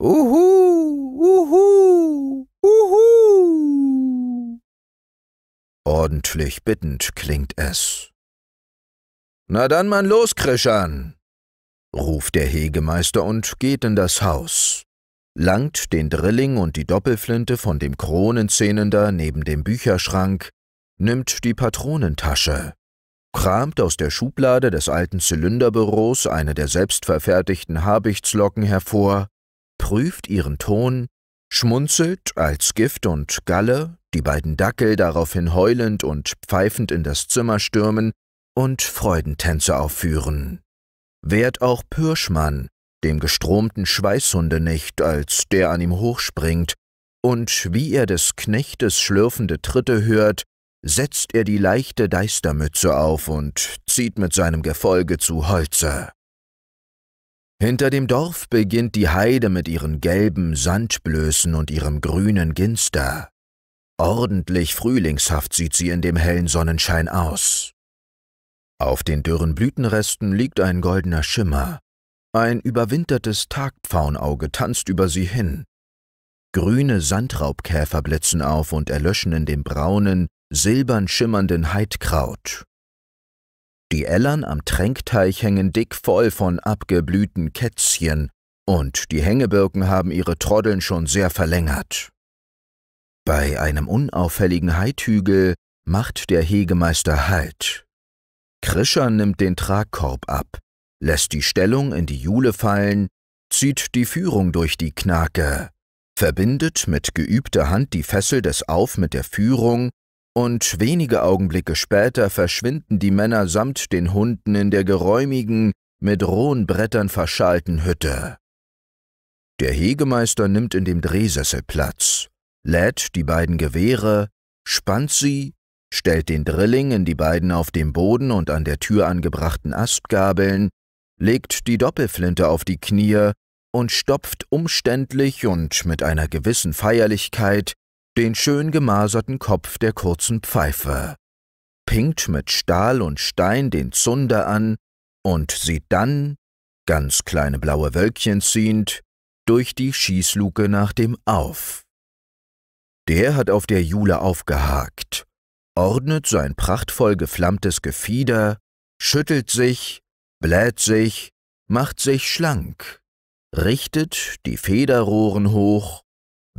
Uhu, Uhu, Uhu. Ordentlich bittend klingt es. Na dann man los, Krischan, ruft der Hegemeister und geht in das Haus, langt den Drilling und die Doppelflinte von dem Kronenzähnender neben dem Bücherschrank nimmt die Patronentasche, kramt aus der Schublade des alten Zylinderbüros eine der selbstverfertigten Habichtslocken hervor, prüft ihren Ton, schmunzelt, als Gift und Galle, die beiden Dackel daraufhin heulend und pfeifend in das Zimmer stürmen und Freudentänze aufführen. Wehrt auch Pürschmann, dem gestromten Schweißhunde nicht, als der an ihm hochspringt, und wie er des Knechtes schlürfende Tritte hört, setzt er die leichte Deistermütze auf und zieht mit seinem Gefolge zu Holze. Hinter dem Dorf beginnt die Heide mit ihren gelben Sandblößen und ihrem grünen Ginster. Ordentlich frühlingshaft sieht sie in dem hellen Sonnenschein aus. Auf den dürren Blütenresten liegt ein goldener Schimmer. Ein überwintertes Tagpfauenauge tanzt über sie hin. Grüne Sandraubkäfer blitzen auf und erlöschen in dem braunen, silbern schimmernden Heidkraut. Die Ellern am Tränkteich hängen dick voll von abgeblühten Kätzchen, und die Hängebirken haben ihre Troddeln schon sehr verlängert. Bei einem unauffälligen Heidhügel macht der Hegemeister Halt. Krischer nimmt den Tragkorb ab, lässt die Stellung in die Jule fallen, zieht die Führung durch die Knake, verbindet mit geübter Hand die Fessel des Auf mit der Führung und wenige Augenblicke später verschwinden die Männer samt den Hunden in der geräumigen, mit rohen Brettern verschalten Hütte. Der Hegemeister nimmt in dem Drehsessel Platz, lädt die beiden Gewehre, spannt sie, stellt den Drilling in die beiden auf dem Boden und an der Tür angebrachten Astgabeln, legt die Doppelflinte auf die Knie und stopft umständlich und mit einer gewissen Feierlichkeit den schön gemaserten Kopf der kurzen Pfeife, pinkt mit Stahl und Stein den Zunder an und sieht dann, ganz kleine blaue Wölkchen ziehend, durch die Schießluke nach dem auf. Der hat auf der Jule aufgehakt, ordnet sein prachtvoll geflammtes Gefieder, schüttelt sich, bläht sich, macht sich schlank, richtet die Federrohren hoch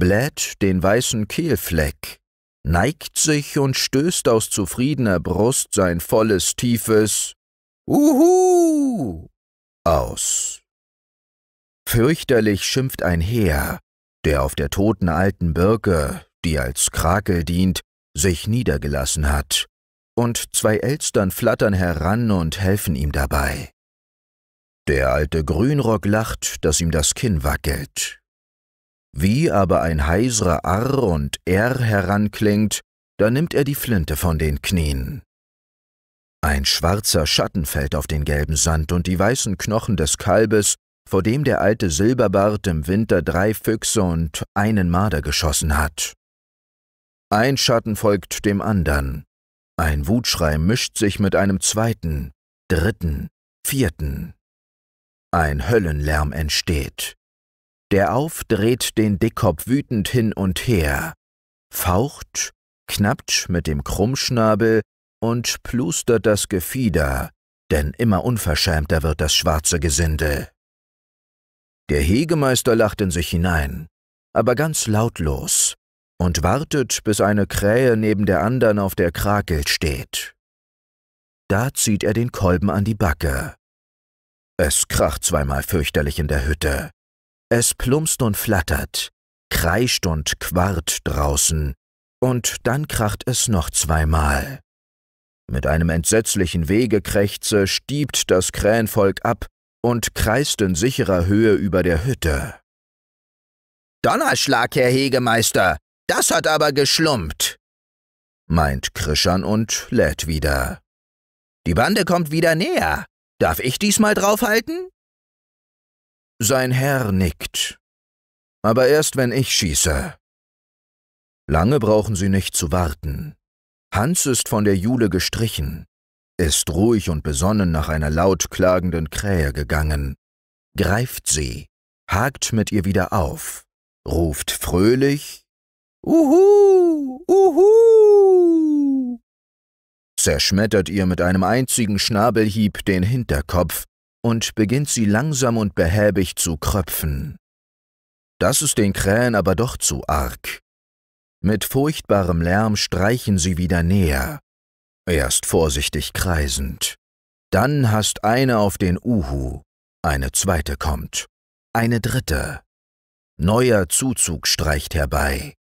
bläht den weißen Kehlfleck, neigt sich und stößt aus zufriedener Brust sein volles, tiefes Uhu aus. Fürchterlich schimpft ein Heer, der auf der toten alten Birke, die als Krakel dient, sich niedergelassen hat, und zwei Elstern flattern heran und helfen ihm dabei. Der alte Grünrock lacht, dass ihm das Kinn wackelt. Wie aber ein heiserer Arr und R heranklingt, da nimmt er die Flinte von den Knien. Ein schwarzer Schatten fällt auf den gelben Sand und die weißen Knochen des Kalbes, vor dem der alte Silberbart im Winter drei Füchse und einen Marder geschossen hat. Ein Schatten folgt dem andern. Ein Wutschrei mischt sich mit einem zweiten, dritten, vierten. Ein Höllenlärm entsteht. Der Auf dreht den Dickkopf wütend hin und her, faucht, knappt mit dem Krummschnabel und plustert das Gefieder, denn immer unverschämter wird das schwarze Gesinde. Der Hegemeister lacht in sich hinein, aber ganz lautlos, und wartet, bis eine Krähe neben der andern auf der Krakel steht. Da zieht er den Kolben an die Backe. Es kracht zweimal fürchterlich in der Hütte. Es plumpst und flattert, kreischt und quarrt draußen, und dann kracht es noch zweimal. Mit einem entsetzlichen Wegekrächze stiebt das Krähenvolk ab und kreist in sicherer Höhe über der Hütte. Donnerschlag, Herr Hegemeister, das hat aber geschlumpt, meint Krischan und lädt wieder. Die Bande kommt wieder näher. Darf ich diesmal draufhalten? Sein Herr nickt. Aber erst wenn ich schieße. Lange brauchen sie nicht zu warten. Hans ist von der Jule gestrichen, ist ruhig und besonnen nach einer laut klagenden Krähe gegangen, greift sie, hakt mit ihr wieder auf, ruft fröhlich Uhu, uhu, zerschmettert ihr mit einem einzigen Schnabelhieb den Hinterkopf und beginnt sie langsam und behäbig zu kröpfen. Das ist den Krähen aber doch zu arg. Mit furchtbarem Lärm streichen sie wieder näher, erst vorsichtig kreisend. Dann hast eine auf den Uhu, eine zweite kommt, eine dritte. Neuer Zuzug streicht herbei.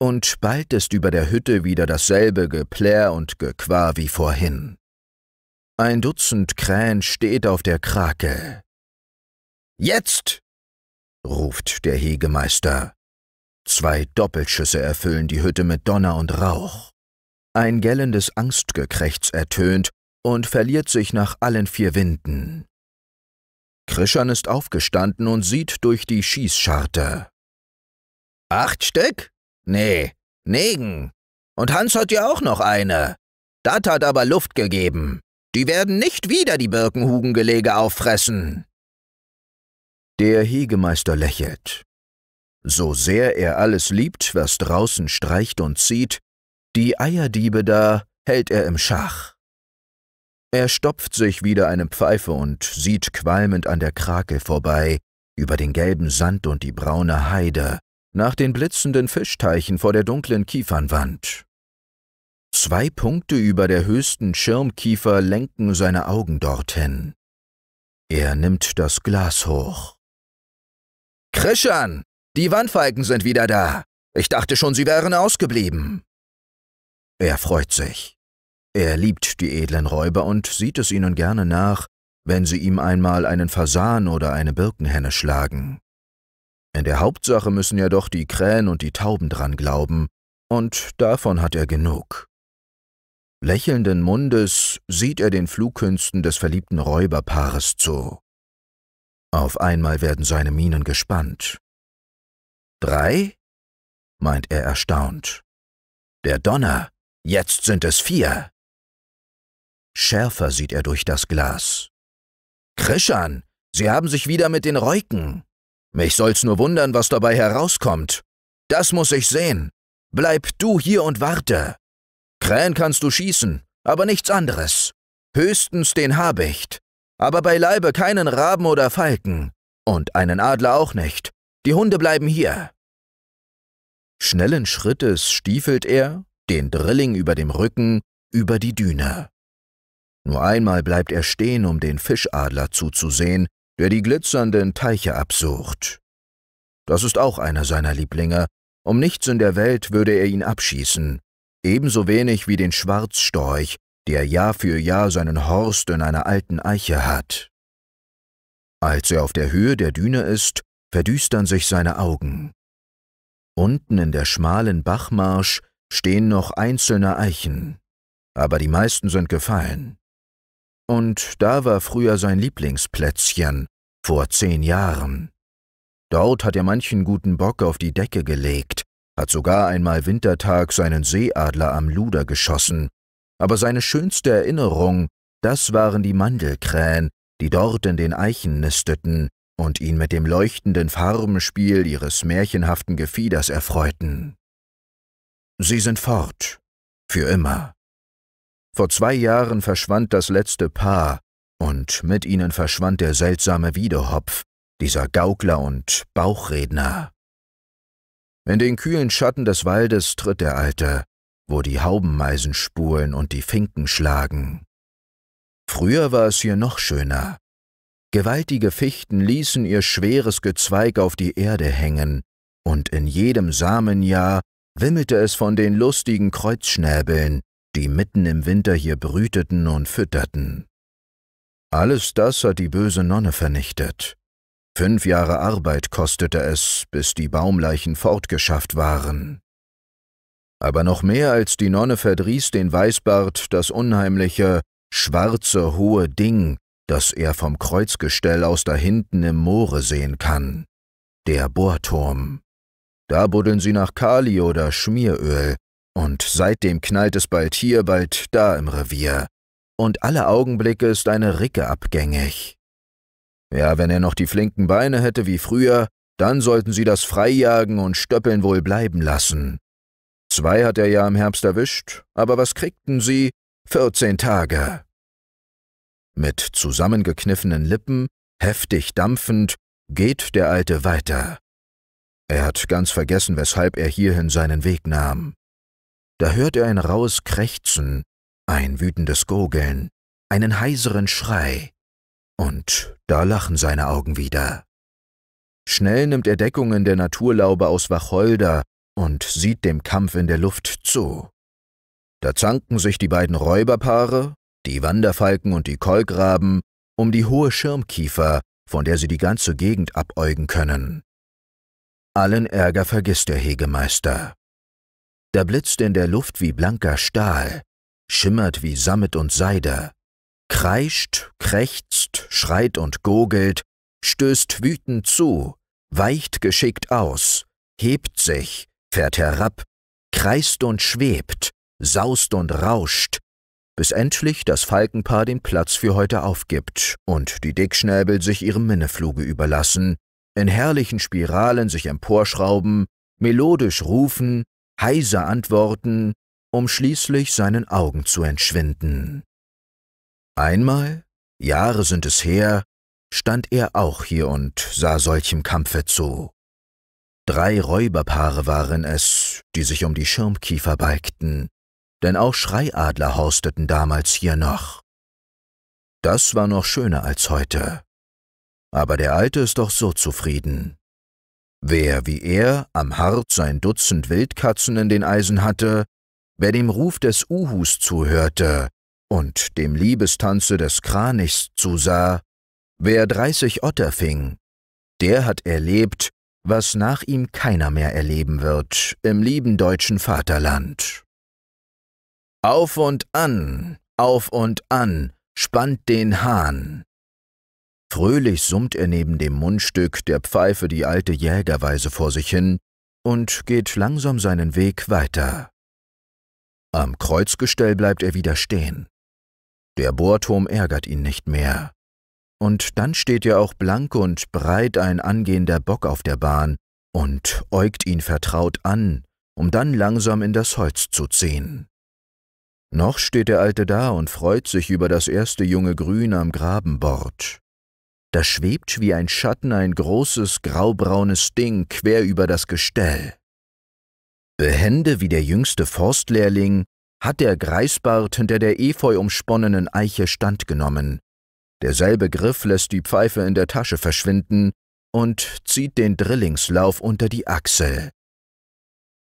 Und bald ist über der Hütte wieder dasselbe Geplär und Gequar wie vorhin. Ein Dutzend Krähen steht auf der Krake. Jetzt! ruft der Hegemeister. Zwei Doppelschüsse erfüllen die Hütte mit Donner und Rauch. Ein gellendes Angstgekrächz ertönt und verliert sich nach allen vier Winden. Krischan ist aufgestanden und sieht durch die Schießscharte. Acht Stück? Nee, negen. Und Hans hat ja auch noch eine. Dat hat aber Luft gegeben. Die werden nicht wieder die Birkenhugengelege auffressen. Der Hegemeister lächelt. So sehr er alles liebt, was draußen streicht und zieht, die Eierdiebe da hält er im Schach. Er stopft sich wieder eine Pfeife und sieht qualmend an der Krake vorbei, über den gelben Sand und die braune Heide, nach den blitzenden Fischteichen vor der dunklen Kiefernwand. Zwei Punkte über der höchsten Schirmkiefer lenken seine Augen dorthin. Er nimmt das Glas hoch. Krischan, die Wandfalken sind wieder da. Ich dachte schon, sie wären ausgeblieben. Er freut sich. Er liebt die edlen Räuber und sieht es ihnen gerne nach, wenn sie ihm einmal einen Fasan oder eine Birkenhenne schlagen. In der Hauptsache müssen ja doch die Krähen und die Tauben dran glauben, und davon hat er genug. Lächelnden Mundes sieht er den Flugkünsten des verliebten Räuberpaares zu. Auf einmal werden seine Mienen gespannt. Drei? meint er erstaunt. Der Donner, jetzt sind es vier. Schärfer sieht er durch das Glas. Krischan, Sie haben sich wieder mit den Reuken. Mich soll's nur wundern, was dabei herauskommt. Das muss ich sehen. Bleib du hier und warte. Krähen kannst du schießen, aber nichts anderes. Höchstens den Habicht, aber beileibe keinen Raben oder Falken. Und einen Adler auch nicht. Die Hunde bleiben hier. Schnellen Schrittes stiefelt er, den Drilling über dem Rücken, über die Düne. Nur einmal bleibt er stehen, um den Fischadler zuzusehen, der die glitzernden Teiche absucht. Das ist auch einer seiner Lieblinge. Um nichts in der Welt würde er ihn abschießen ebenso wenig wie den Schwarzstorch, der Jahr für Jahr seinen Horst in einer alten Eiche hat. Als er auf der Höhe der Düne ist, verdüstern sich seine Augen. Unten in der schmalen Bachmarsch stehen noch einzelne Eichen, aber die meisten sind gefallen. Und da war früher sein Lieblingsplätzchen, vor zehn Jahren. Dort hat er manchen guten Bock auf die Decke gelegt, hat sogar einmal Wintertag seinen Seeadler am Luder geschossen, aber seine schönste Erinnerung, das waren die Mandelkrähen, die dort in den Eichen nisteten und ihn mit dem leuchtenden Farbenspiel ihres märchenhaften Gefieders erfreuten. Sie sind fort, für immer. Vor zwei Jahren verschwand das letzte Paar, und mit ihnen verschwand der seltsame Wiederhopf, dieser Gaukler und Bauchredner. In den kühlen Schatten des Waldes tritt der Alte, wo die Haubenmeisen spulen und die Finken schlagen. Früher war es hier noch schöner. Gewaltige Fichten ließen ihr schweres Gezweig auf die Erde hängen, und in jedem Samenjahr wimmelte es von den lustigen Kreuzschnäbeln, die mitten im Winter hier brüteten und fütterten. Alles das hat die böse Nonne vernichtet. Fünf Jahre Arbeit kostete es, bis die Baumleichen fortgeschafft waren. Aber noch mehr als die Nonne verdrieß den Weißbart das unheimliche, schwarze, hohe Ding, das er vom Kreuzgestell aus da hinten im Moore sehen kann. Der Bohrturm. Da buddeln sie nach Kali oder Schmieröl, und seitdem knallt es bald hier, bald da im Revier. Und alle Augenblicke ist eine Ricke abgängig. Ja, wenn er noch die flinken Beine hätte wie früher, dann sollten sie das Freijagen und Stöppeln wohl bleiben lassen. Zwei hat er ja im Herbst erwischt, aber was kriegten sie? Vierzehn Tage. Mit zusammengekniffenen Lippen, heftig dampfend, geht der Alte weiter. Er hat ganz vergessen, weshalb er hierhin seinen Weg nahm. Da hört er ein raues Krächzen, ein wütendes Gurgeln, einen heiseren Schrei. Und da lachen seine Augen wieder. Schnell nimmt er Deckungen der Naturlaube aus Wacholder und sieht dem Kampf in der Luft zu. Da zanken sich die beiden Räuberpaare, die Wanderfalken und die Kolkraben, um die hohe Schirmkiefer, von der sie die ganze Gegend abäugen können. Allen Ärger vergisst der Hegemeister. Da blitzt in der Luft wie blanker Stahl, schimmert wie Sammet und Seide, kreischt, krächzt, schreit und gurgelt, stößt wütend zu, weicht geschickt aus, hebt sich, fährt herab, kreist und schwebt, saust und rauscht, bis endlich das Falkenpaar den Platz für heute aufgibt und die Dickschnäbel sich ihrem Minnefluge überlassen, in herrlichen Spiralen sich emporschrauben, melodisch rufen, heiser antworten, um schließlich seinen Augen zu entschwinden. Einmal, Jahre sind es her, stand er auch hier und sah solchem Kampfe zu. Drei Räuberpaare waren es, die sich um die Schirmkiefer balgten, denn auch Schreiadler horsteten damals hier noch. Das war noch schöner als heute. Aber der Alte ist doch so zufrieden. Wer wie er am Hart sein Dutzend Wildkatzen in den Eisen hatte, wer dem Ruf des Uhus zuhörte, und dem Liebestanze des Kranichs zusah, wer dreißig Otter fing, der hat erlebt, was nach ihm keiner mehr erleben wird im lieben deutschen Vaterland. Auf und an, auf und an, spannt den Hahn. Fröhlich summt er neben dem Mundstück der Pfeife die alte Jägerweise vor sich hin und geht langsam seinen Weg weiter. Am Kreuzgestell bleibt er wieder stehen. Der Bohrturm ärgert ihn nicht mehr. Und dann steht ja auch blank und breit ein angehender Bock auf der Bahn und äugt ihn vertraut an, um dann langsam in das Holz zu ziehen. Noch steht der Alte da und freut sich über das erste junge Grün am Grabenbord. Da schwebt wie ein Schatten ein großes graubraunes Ding quer über das Gestell. Behende wie der jüngste Forstlehrling hat der Greisbart hinter der efeu umsponnenen Eiche standgenommen. Derselbe Griff lässt die Pfeife in der Tasche verschwinden und zieht den Drillingslauf unter die Achsel.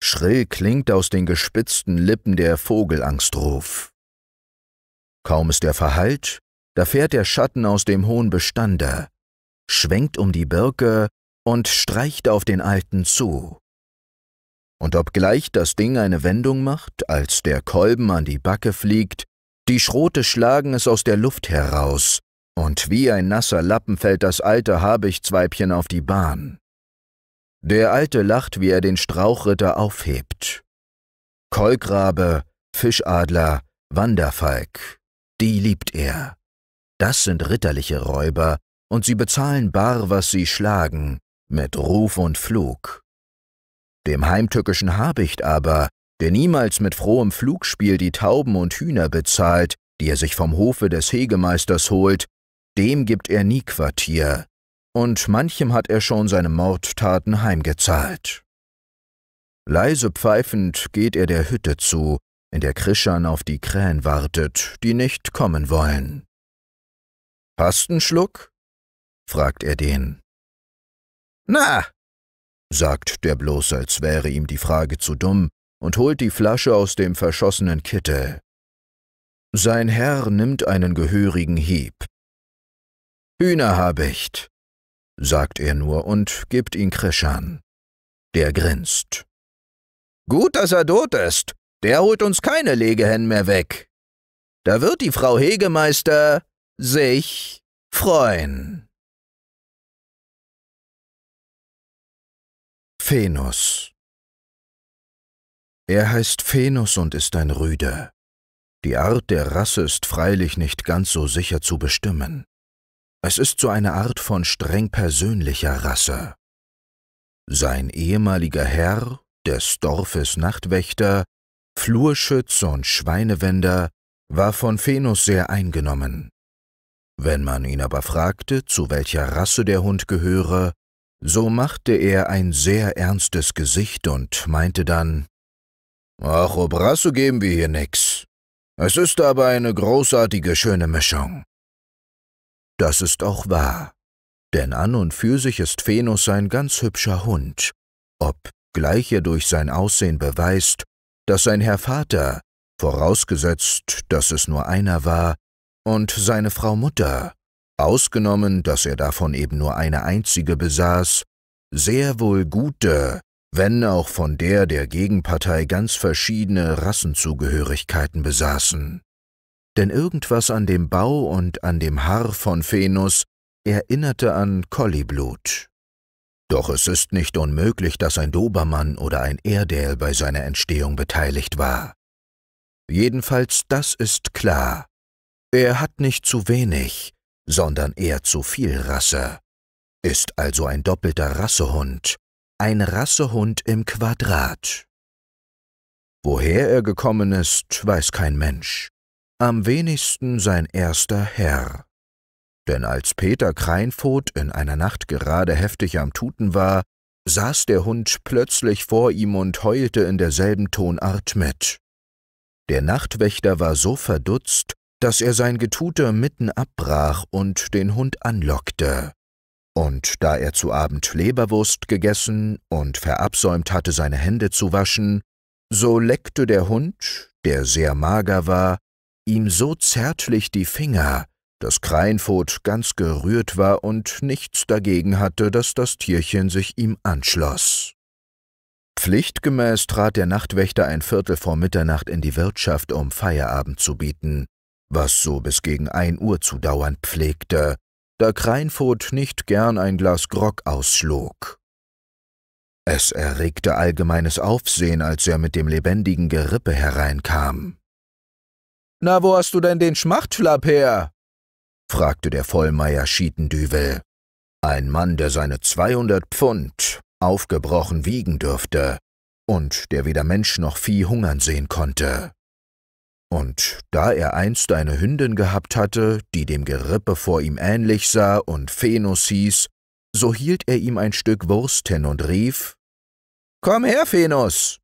Schrill klingt aus den gespitzten Lippen der Vogelangstruf. Kaum ist er verhallt, da fährt der Schatten aus dem hohen Bestande, schwenkt um die Birke und streicht auf den Alten zu und obgleich das Ding eine Wendung macht, als der Kolben an die Backe fliegt, die Schrote schlagen es aus der Luft heraus, und wie ein nasser Lappen fällt das alte Habichtsweibchen auf die Bahn. Der Alte lacht, wie er den Strauchritter aufhebt. Kolkrabe, Fischadler, Wanderfalk, die liebt er. Das sind ritterliche Räuber, und sie bezahlen bar, was sie schlagen, mit Ruf und Flug. Dem heimtückischen Habicht aber, der niemals mit frohem Flugspiel die Tauben und Hühner bezahlt, die er sich vom Hofe des Hegemeisters holt, dem gibt er nie Quartier, und manchem hat er schon seine Mordtaten heimgezahlt. Leise pfeifend geht er der Hütte zu, in der Krischan auf die Krähen wartet, die nicht kommen wollen. »Hast n Schluck?« fragt er den. »Na, sagt der bloß, als wäre ihm die Frage zu dumm, und holt die Flasche aus dem verschossenen Kittel. Sein Herr nimmt einen gehörigen Hieb. Hühner habicht, sagt er nur und gibt ihn Krishan. Der grinst. Gut, dass er tot ist. Der holt uns keine Legehennen mehr weg. Da wird die Frau Hegemeister sich freuen. Phenos. Er heißt Phenos und ist ein Rüde. Die Art der Rasse ist freilich nicht ganz so sicher zu bestimmen. Es ist so eine Art von streng persönlicher Rasse. Sein ehemaliger Herr, des Dorfes Nachtwächter, Flurschütz und Schweinewender, war von Venus sehr eingenommen. Wenn man ihn aber fragte, zu welcher Rasse der Hund gehöre, so machte er ein sehr ernstes Gesicht und meinte dann, »Ach, Obrasso geben wir hier nix. Es ist aber eine großartige, schöne Mischung.« Das ist auch wahr, denn an und für sich ist Venus ein ganz hübscher Hund, obgleich er durch sein Aussehen beweist, dass sein Herr Vater, vorausgesetzt, dass es nur einer war, und seine Frau Mutter ausgenommen, dass er davon eben nur eine einzige besaß, sehr wohl gute, wenn auch von der der Gegenpartei ganz verschiedene Rassenzugehörigkeiten besaßen. Denn irgendwas an dem Bau und an dem Haar von Venus erinnerte an Kolliblut. Doch es ist nicht unmöglich, dass ein Dobermann oder ein Erdel bei seiner Entstehung beteiligt war. Jedenfalls das ist klar. Er hat nicht zu wenig, sondern eher zu viel Rasse. Ist also ein doppelter Rassehund, ein Rassehund im Quadrat. Woher er gekommen ist, weiß kein Mensch, am wenigsten sein erster Herr. Denn als Peter Kreinfot in einer Nacht gerade heftig am Tuten war, saß der Hund plötzlich vor ihm und heulte in derselben Tonart mit. Der Nachtwächter war so verdutzt, dass er sein Getute mitten abbrach und den Hund anlockte. Und da er zu Abend Leberwurst gegessen und verabsäumt hatte, seine Hände zu waschen, so leckte der Hund, der sehr mager war, ihm so zärtlich die Finger, dass Kreinfot ganz gerührt war und nichts dagegen hatte, dass das Tierchen sich ihm anschloss. Pflichtgemäß trat der Nachtwächter ein Viertel vor Mitternacht in die Wirtschaft, um Feierabend zu bieten was so bis gegen ein Uhr zu dauern pflegte, da Kreinfurt nicht gern ein Glas Grog ausschlug. Es erregte allgemeines Aufsehen, als er mit dem lebendigen Gerippe hereinkam. »Na, wo hast du denn den Schmachtflapp her?« fragte der Vollmeier Schietendüvel. Ein Mann, der seine zweihundert Pfund aufgebrochen wiegen dürfte und der weder Mensch noch Vieh hungern sehen konnte. Und da er einst eine Hündin gehabt hatte, die dem Gerippe vor ihm ähnlich sah und Venus hieß, so hielt er ihm ein Stück Wurst hin und rief Komm her, Venus.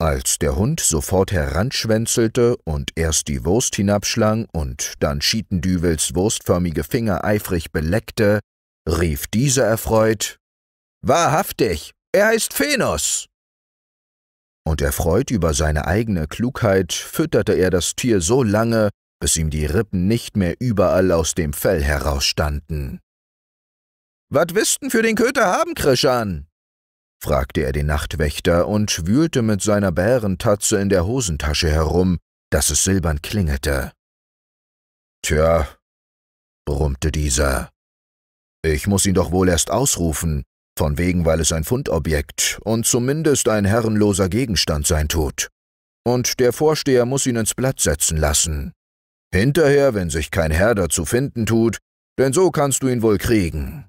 Als der Hund sofort heranschwänzelte und erst die Wurst hinabschlang und dann Schietendüvels wurstförmige Finger eifrig beleckte, rief dieser erfreut Wahrhaftig, er heißt Venus und erfreut über seine eigene Klugheit fütterte er das Tier so lange, bis ihm die Rippen nicht mehr überall aus dem Fell herausstanden. »Wat wisten für den Köter haben, Krishan?« fragte er den Nachtwächter und wühlte mit seiner Bärentatze in der Hosentasche herum, dass es silbern klingelte. »Tja«, brummte dieser, »ich muß ihn doch wohl erst ausrufen. Von wegen, weil es ein Fundobjekt und zumindest ein herrenloser Gegenstand sein tut. Und der Vorsteher muss ihn ins Blatt setzen lassen. Hinterher, wenn sich kein Herr dazu finden tut, denn so kannst du ihn wohl kriegen.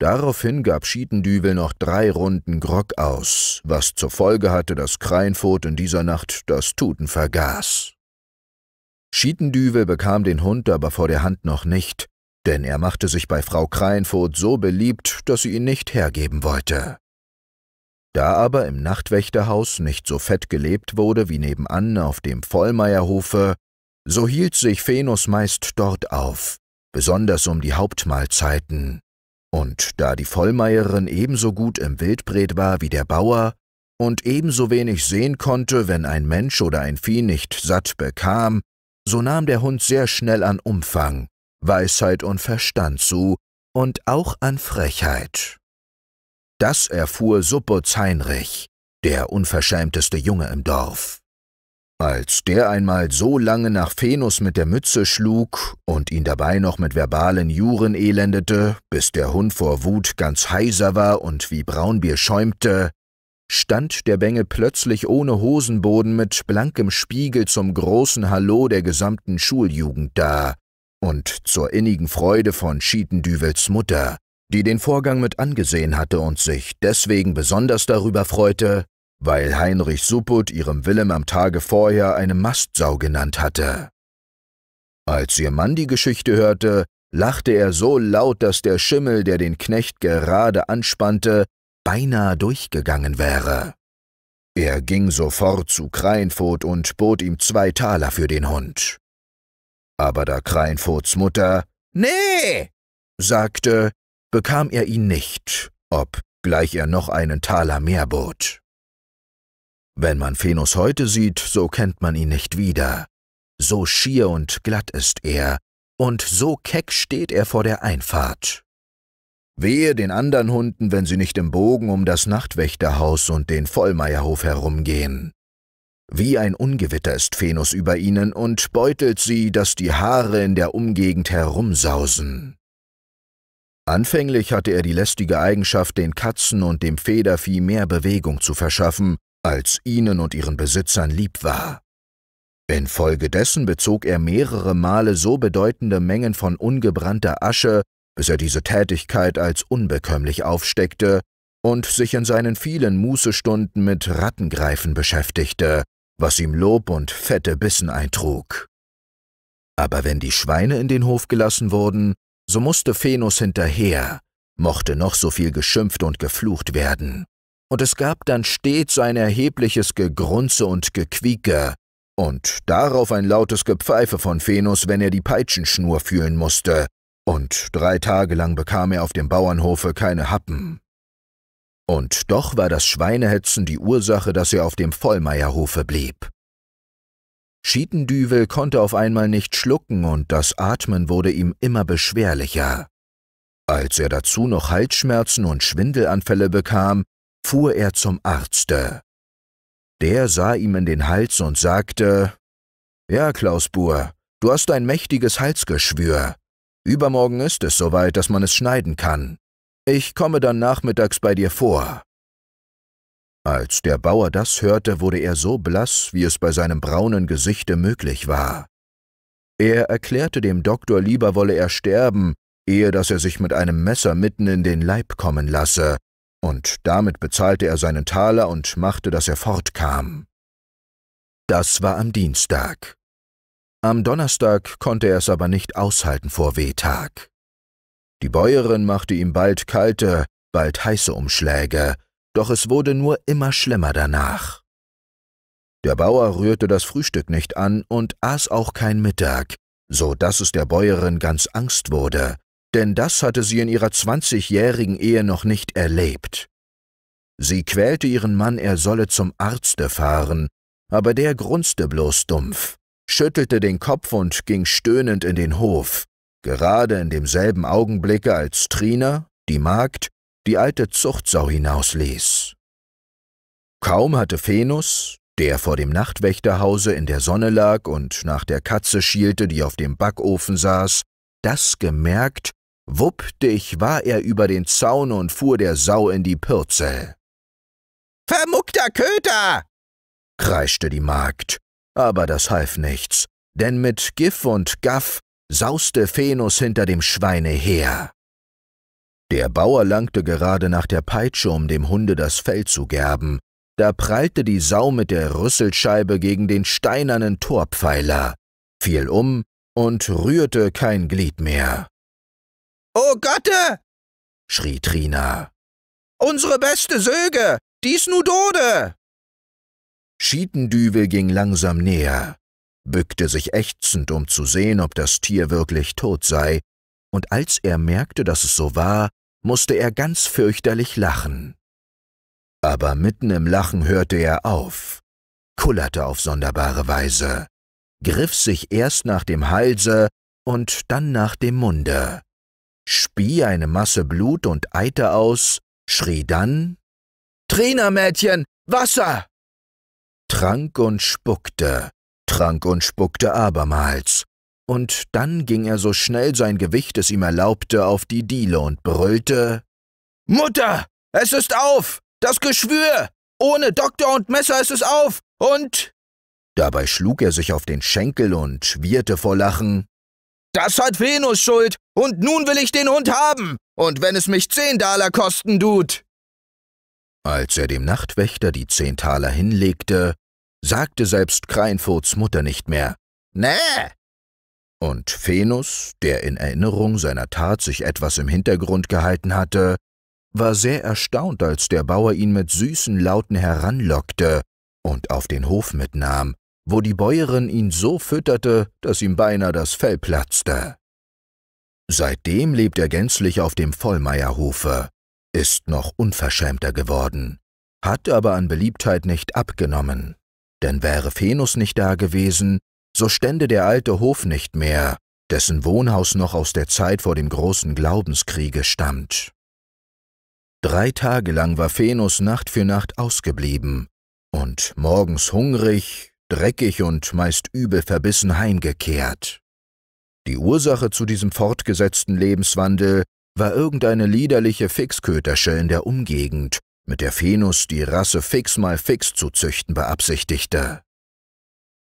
Daraufhin gab Schiedendübel noch drei Runden Grog aus, was zur Folge hatte, dass Kreinfurt in dieser Nacht das Tuten vergaß. Schiedendüvel bekam den Hund aber vor der Hand noch nicht, denn er machte sich bei Frau Kreinfurt so beliebt, dass sie ihn nicht hergeben wollte. Da aber im Nachtwächterhaus nicht so fett gelebt wurde wie nebenan auf dem Vollmeierhofe, so hielt sich Venus meist dort auf, besonders um die Hauptmahlzeiten. Und da die Vollmeierin ebenso gut im Wildbret war wie der Bauer und ebenso wenig sehen konnte, wenn ein Mensch oder ein Vieh nicht satt bekam, so nahm der Hund sehr schnell an Umfang Weisheit und Verstand zu und auch an Frechheit. Das erfuhr Suppuz Heinrich, der unverschämteste Junge im Dorf. Als der einmal so lange nach Venus mit der Mütze schlug und ihn dabei noch mit verbalen Juren elendete, bis der Hund vor Wut ganz heiser war und wie Braunbier schäumte, stand der Bengel plötzlich ohne Hosenboden mit blankem Spiegel zum großen Hallo der gesamten Schuljugend da, und zur innigen Freude von Schietendüvels Mutter, die den Vorgang mit angesehen hatte und sich deswegen besonders darüber freute, weil Heinrich Supput ihrem Willem am Tage vorher eine Mastsau genannt hatte. Als ihr Mann die Geschichte hörte, lachte er so laut, dass der Schimmel, der den Knecht gerade anspannte, beinahe durchgegangen wäre. Er ging sofort zu Kreinfurt und bot ihm zwei Taler für den Hund aber da Kreinfurts Mutter Nee sagte, bekam er ihn nicht, obgleich er noch einen Taler mehr bot. Wenn man Venus heute sieht, so kennt man ihn nicht wieder. So schier und glatt ist er, und so keck steht er vor der Einfahrt. Wehe den anderen Hunden, wenn sie nicht im Bogen um das Nachtwächterhaus und den Vollmeierhof herumgehen. Wie ein Ungewitter ist Venus über ihnen und beutelt sie, dass die Haare in der Umgegend herumsausen. Anfänglich hatte er die lästige Eigenschaft, den Katzen und dem Federvieh mehr Bewegung zu verschaffen, als ihnen und ihren Besitzern lieb war. Infolgedessen bezog er mehrere Male so bedeutende Mengen von ungebrannter Asche, bis er diese Tätigkeit als unbekömmlich aufsteckte und sich in seinen vielen Mußestunden mit Rattengreifen beschäftigte, was ihm Lob und fette Bissen eintrug. Aber wenn die Schweine in den Hof gelassen wurden, so musste Venus hinterher, mochte noch so viel geschimpft und geflucht werden. Und es gab dann stets ein erhebliches Gegrunze und Gequieke und darauf ein lautes Gepfeife von Venus, wenn er die Peitschenschnur fühlen musste, und drei Tage lang bekam er auf dem Bauernhofe keine Happen. Und doch war das Schweinehetzen die Ursache, dass er auf dem Vollmeierhofe blieb. Schietendüvel konnte auf einmal nicht schlucken und das Atmen wurde ihm immer beschwerlicher. Als er dazu noch Halsschmerzen und Schwindelanfälle bekam, fuhr er zum Arzte. Der sah ihm in den Hals und sagte, »Ja, Klaus Buhr, du hast ein mächtiges Halsgeschwür. Übermorgen ist es soweit, dass man es schneiden kann. Ich komme dann nachmittags bei dir vor. Als der Bauer das hörte, wurde er so blass, wie es bei seinem braunen Gesichte möglich war. Er erklärte dem Doktor, lieber wolle er sterben, ehe dass er sich mit einem Messer mitten in den Leib kommen lasse, und damit bezahlte er seinen Taler und machte, dass er fortkam. Das war am Dienstag. Am Donnerstag konnte er es aber nicht aushalten vor Wehtag. Die Bäuerin machte ihm bald kalte, bald heiße Umschläge, doch es wurde nur immer schlimmer danach. Der Bauer rührte das Frühstück nicht an und aß auch kein Mittag, so dass es der Bäuerin ganz Angst wurde, denn das hatte sie in ihrer zwanzigjährigen Ehe noch nicht erlebt. Sie quälte ihren Mann, er solle zum Arzte fahren, aber der grunzte bloß dumpf, schüttelte den Kopf und ging stöhnend in den Hof, Gerade in demselben Augenblicke, als Trina, die Magd, die alte Zuchtsau hinausließ. Kaum hatte Venus, der vor dem Nachtwächterhause in der Sonne lag und nach der Katze schielte, die auf dem Backofen saß, das gemerkt, wuppdig war er über den Zaun und fuhr der Sau in die Pürzel. Vermuckter Köter! kreischte die Magd, aber das half nichts, denn mit Giff und Gaff sauste Venus hinter dem Schweine her. Der Bauer langte gerade nach der Peitsche, um dem Hunde das Fell zu gerben, da prallte die Sau mit der Rüsselscheibe gegen den steinernen Torpfeiler, fiel um und rührte kein Glied mehr. oh Gotte! schrie Trina. Unsere beste Söge, dies nu Dode! Schietendüvel ging langsam näher bückte sich ächzend, um zu sehen, ob das Tier wirklich tot sei, und als er merkte, dass es so war, musste er ganz fürchterlich lachen. Aber mitten im Lachen hörte er auf, kullerte auf sonderbare Weise, griff sich erst nach dem Halse und dann nach dem Munde, spie eine Masse Blut und Eiter aus, schrie dann Trina, Mädchen, Wasser! trank und spuckte, trank und spuckte abermals. Und dann ging er so schnell sein Gewicht es ihm erlaubte auf die Diele und brüllte Mutter, es ist auf! Das Geschwür! Ohne Doktor und Messer ist es auf! Und. Dabei schlug er sich auf den Schenkel und schwirrte vor Lachen. Das hat Venus Schuld, und nun will ich den Hund haben, und wenn es mich zehn Daler kosten tut. Als er dem Nachtwächter die zehn Taler hinlegte, sagte selbst Kreinfurts Mutter nicht mehr. Nä! Und Venus, der in Erinnerung seiner Tat sich etwas im Hintergrund gehalten hatte, war sehr erstaunt, als der Bauer ihn mit süßen Lauten heranlockte und auf den Hof mitnahm, wo die Bäuerin ihn so fütterte, dass ihm beinahe das Fell platzte. Seitdem lebt er gänzlich auf dem Vollmeierhofe, ist noch unverschämter geworden, hat aber an Beliebtheit nicht abgenommen denn wäre Venus nicht da gewesen, so stände der alte Hof nicht mehr, dessen Wohnhaus noch aus der Zeit vor dem großen Glaubenskriege stammt. Drei Tage lang war Venus Nacht für Nacht ausgeblieben und morgens hungrig, dreckig und meist übel verbissen heimgekehrt. Die Ursache zu diesem fortgesetzten Lebenswandel war irgendeine liederliche Fixkötersche in der Umgegend, mit der Venus die Rasse Fix mal Fix zu züchten beabsichtigte.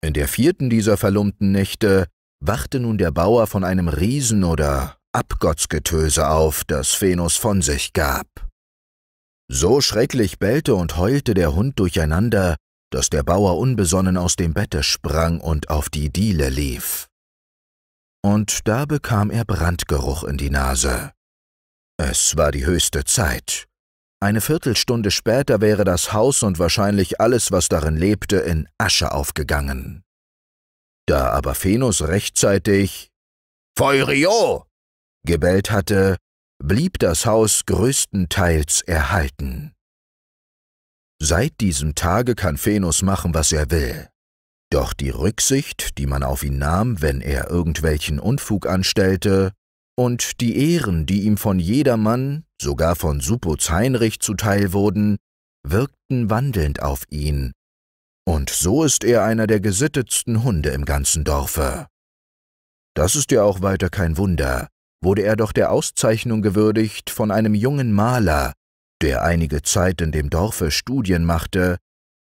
In der vierten dieser verlumpten Nächte wachte nun der Bauer von einem Riesen- oder Abgottsgetöse auf, das Venus von sich gab. So schrecklich bellte und heulte der Hund durcheinander, dass der Bauer unbesonnen aus dem Bette sprang und auf die Diele lief. Und da bekam er Brandgeruch in die Nase. Es war die höchste Zeit. Eine Viertelstunde später wäre das Haus und wahrscheinlich alles, was darin lebte, in Asche aufgegangen. Da aber Venus rechtzeitig Feurio! gebellt hatte, blieb das Haus größtenteils erhalten. Seit diesem Tage kann Venus machen, was er will. Doch die Rücksicht, die man auf ihn nahm, wenn er irgendwelchen Unfug anstellte, und die Ehren, die ihm von jedermann, sogar von Suppoz Heinrich zuteil wurden, wirkten wandelnd auf ihn. Und so ist er einer der gesittetsten Hunde im ganzen Dorfe. Das ist ja auch weiter kein Wunder, wurde er doch der Auszeichnung gewürdigt von einem jungen Maler, der einige Zeit in dem Dorfe Studien machte,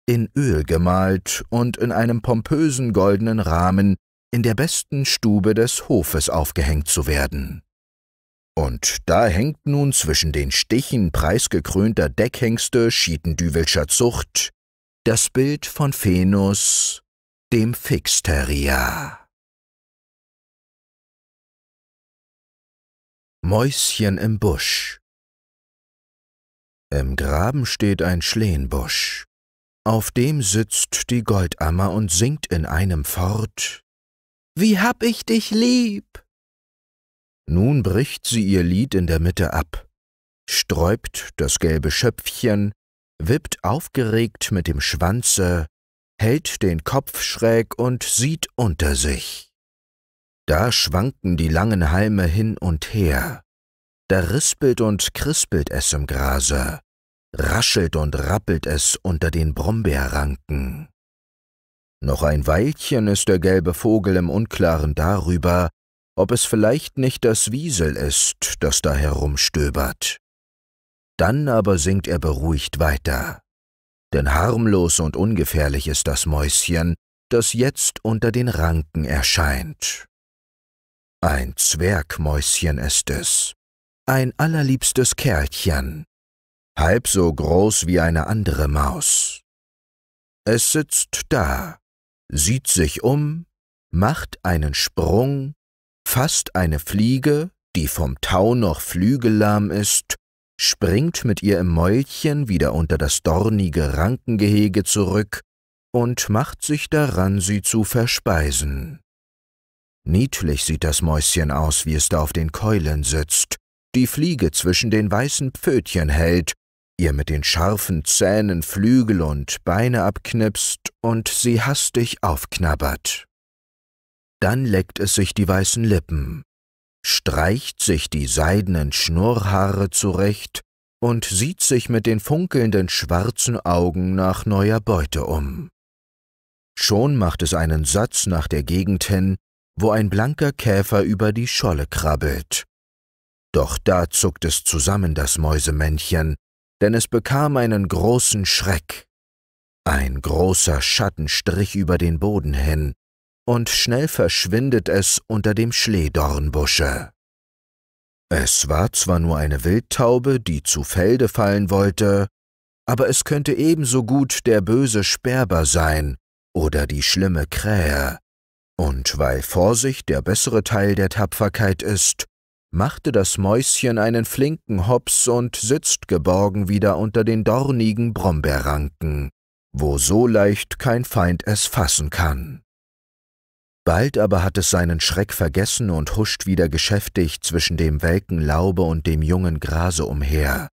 in Öl gemalt und in einem pompösen goldenen Rahmen in der besten Stube des Hofes aufgehängt zu werden. Und da hängt nun zwischen den Stichen preisgekrönter Deckhengste Schietendüwelscher Zucht das Bild von Venus, dem Fixterrier. Mäuschen im Busch Im Graben steht ein Schlehenbusch, auf dem sitzt die Goldammer und singt in einem fort Wie hab ich dich lieb! Nun bricht sie ihr Lied in der Mitte ab, sträubt das gelbe Schöpfchen, wippt aufgeregt mit dem Schwanze, hält den Kopf schräg und sieht unter sich. Da schwanken die langen Halme hin und her, da rispelt und krispelt es im Grase, raschelt und rappelt es unter den Brombeerranken. Noch ein Weilchen ist der gelbe Vogel im Unklaren darüber, ob es vielleicht nicht das Wiesel ist, das da herumstöbert. Dann aber singt er beruhigt weiter. Denn harmlos und ungefährlich ist das Mäuschen, das jetzt unter den Ranken erscheint. Ein Zwergmäuschen ist es, ein allerliebstes Kerlchen, halb so groß wie eine andere Maus. Es sitzt da, sieht sich um, macht einen Sprung Fast eine Fliege, die vom Tau noch flügellahm ist, springt mit ihr im Mäulchen wieder unter das dornige Rankengehege zurück und macht sich daran, sie zu verspeisen. Niedlich sieht das Mäuschen aus, wie es da auf den Keulen sitzt, die Fliege zwischen den weißen Pfötchen hält, ihr mit den scharfen Zähnen Flügel und Beine abknipst und sie hastig aufknabbert. Dann leckt es sich die weißen Lippen, streicht sich die seidenen Schnurrhaare zurecht und sieht sich mit den funkelnden schwarzen Augen nach neuer Beute um. Schon macht es einen Satz nach der Gegend hin, wo ein blanker Käfer über die Scholle krabbelt. Doch da zuckt es zusammen, das Mäusemännchen, denn es bekam einen großen Schreck. Ein großer Schatten strich über den Boden hin, und schnell verschwindet es unter dem Schleedornbusche. Es war zwar nur eine Wildtaube, die zu Felde fallen wollte, aber es könnte ebenso gut der böse Sperber sein oder die schlimme Krähe. Und weil Vorsicht der bessere Teil der Tapferkeit ist, machte das Mäuschen einen flinken Hops und sitzt geborgen wieder unter den dornigen Brombeerranken, wo so leicht kein Feind es fassen kann. Bald aber hat es seinen Schreck vergessen und huscht wieder geschäftig zwischen dem welken Laube und dem jungen Grase umher,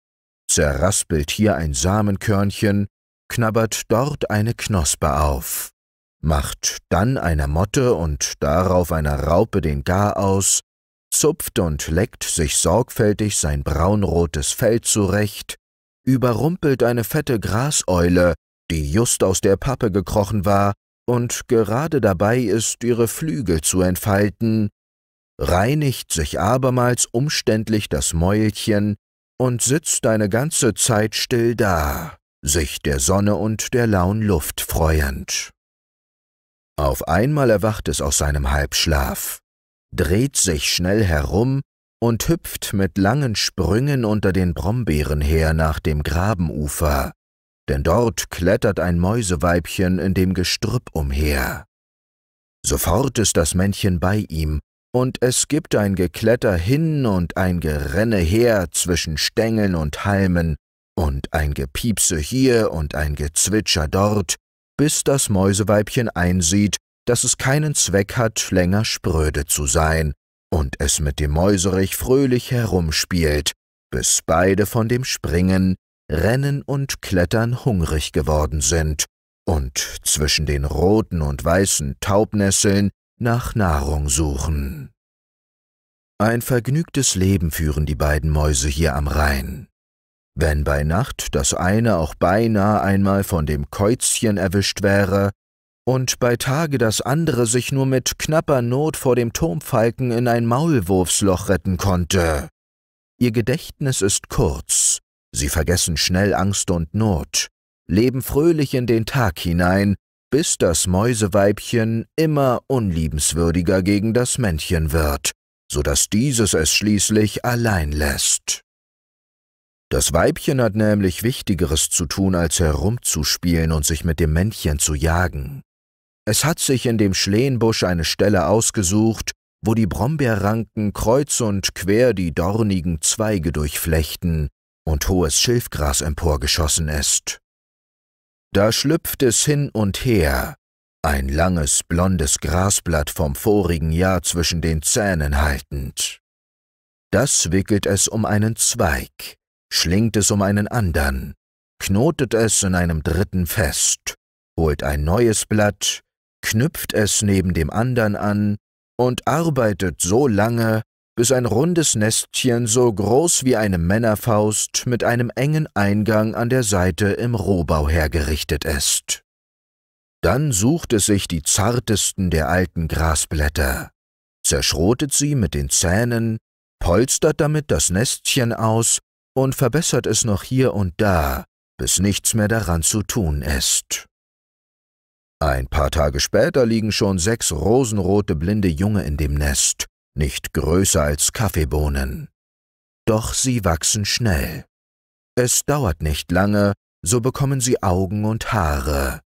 zerraspelt hier ein Samenkörnchen, knabbert dort eine Knospe auf, macht dann einer Motte und darauf einer Raupe den Gar aus, zupft und leckt sich sorgfältig sein braunrotes Fell zurecht, überrumpelt eine fette Graseule, die just aus der Pappe gekrochen war, und gerade dabei ist, ihre Flügel zu entfalten, reinigt sich abermals umständlich das Mäulchen und sitzt eine ganze Zeit still da, sich der Sonne und der lauen Luft freuend. Auf einmal erwacht es aus seinem Halbschlaf, dreht sich schnell herum und hüpft mit langen Sprüngen unter den Brombeeren her nach dem Grabenufer, denn dort klettert ein Mäuseweibchen in dem Gestrüpp umher. Sofort ist das Männchen bei ihm, und es gibt ein Gekletter hin und ein Gerenne her zwischen Stängeln und Halmen, und ein Gepiepse hier und ein Gezwitscher dort, bis das Mäuseweibchen einsieht, dass es keinen Zweck hat, länger spröde zu sein, und es mit dem Mäuserich fröhlich herumspielt, bis beide von dem Springen Rennen und Klettern hungrig geworden sind und zwischen den roten und weißen Taubnesseln nach Nahrung suchen. Ein vergnügtes Leben führen die beiden Mäuse hier am Rhein. Wenn bei Nacht das eine auch beinahe einmal von dem Käuzchen erwischt wäre und bei Tage das andere sich nur mit knapper Not vor dem Turmfalken in ein Maulwurfsloch retten konnte. Ihr Gedächtnis ist kurz, Sie vergessen schnell Angst und Not, leben fröhlich in den Tag hinein, bis das Mäuseweibchen immer unliebenswürdiger gegen das Männchen wird, so dass dieses es schließlich allein lässt. Das Weibchen hat nämlich Wichtigeres zu tun, als herumzuspielen und sich mit dem Männchen zu jagen. Es hat sich in dem Schlehenbusch eine Stelle ausgesucht, wo die Brombeerranken kreuz und quer die dornigen Zweige durchflechten, und hohes Schilfgras emporgeschossen ist. Da schlüpft es hin und her, ein langes blondes Grasblatt vom vorigen Jahr zwischen den Zähnen haltend. Das wickelt es um einen Zweig, schlingt es um einen anderen, knotet es in einem dritten fest, holt ein neues Blatt, knüpft es neben dem anderen an und arbeitet so lange, bis ein rundes Nestchen so groß wie eine Männerfaust mit einem engen Eingang an der Seite im Rohbau hergerichtet ist. Dann sucht es sich die zartesten der alten Grasblätter, zerschrotet sie mit den Zähnen, polstert damit das Nestchen aus und verbessert es noch hier und da, bis nichts mehr daran zu tun ist. Ein paar Tage später liegen schon sechs rosenrote blinde Junge in dem Nest, nicht größer als Kaffeebohnen. Doch sie wachsen schnell. Es dauert nicht lange, so bekommen sie Augen und Haare.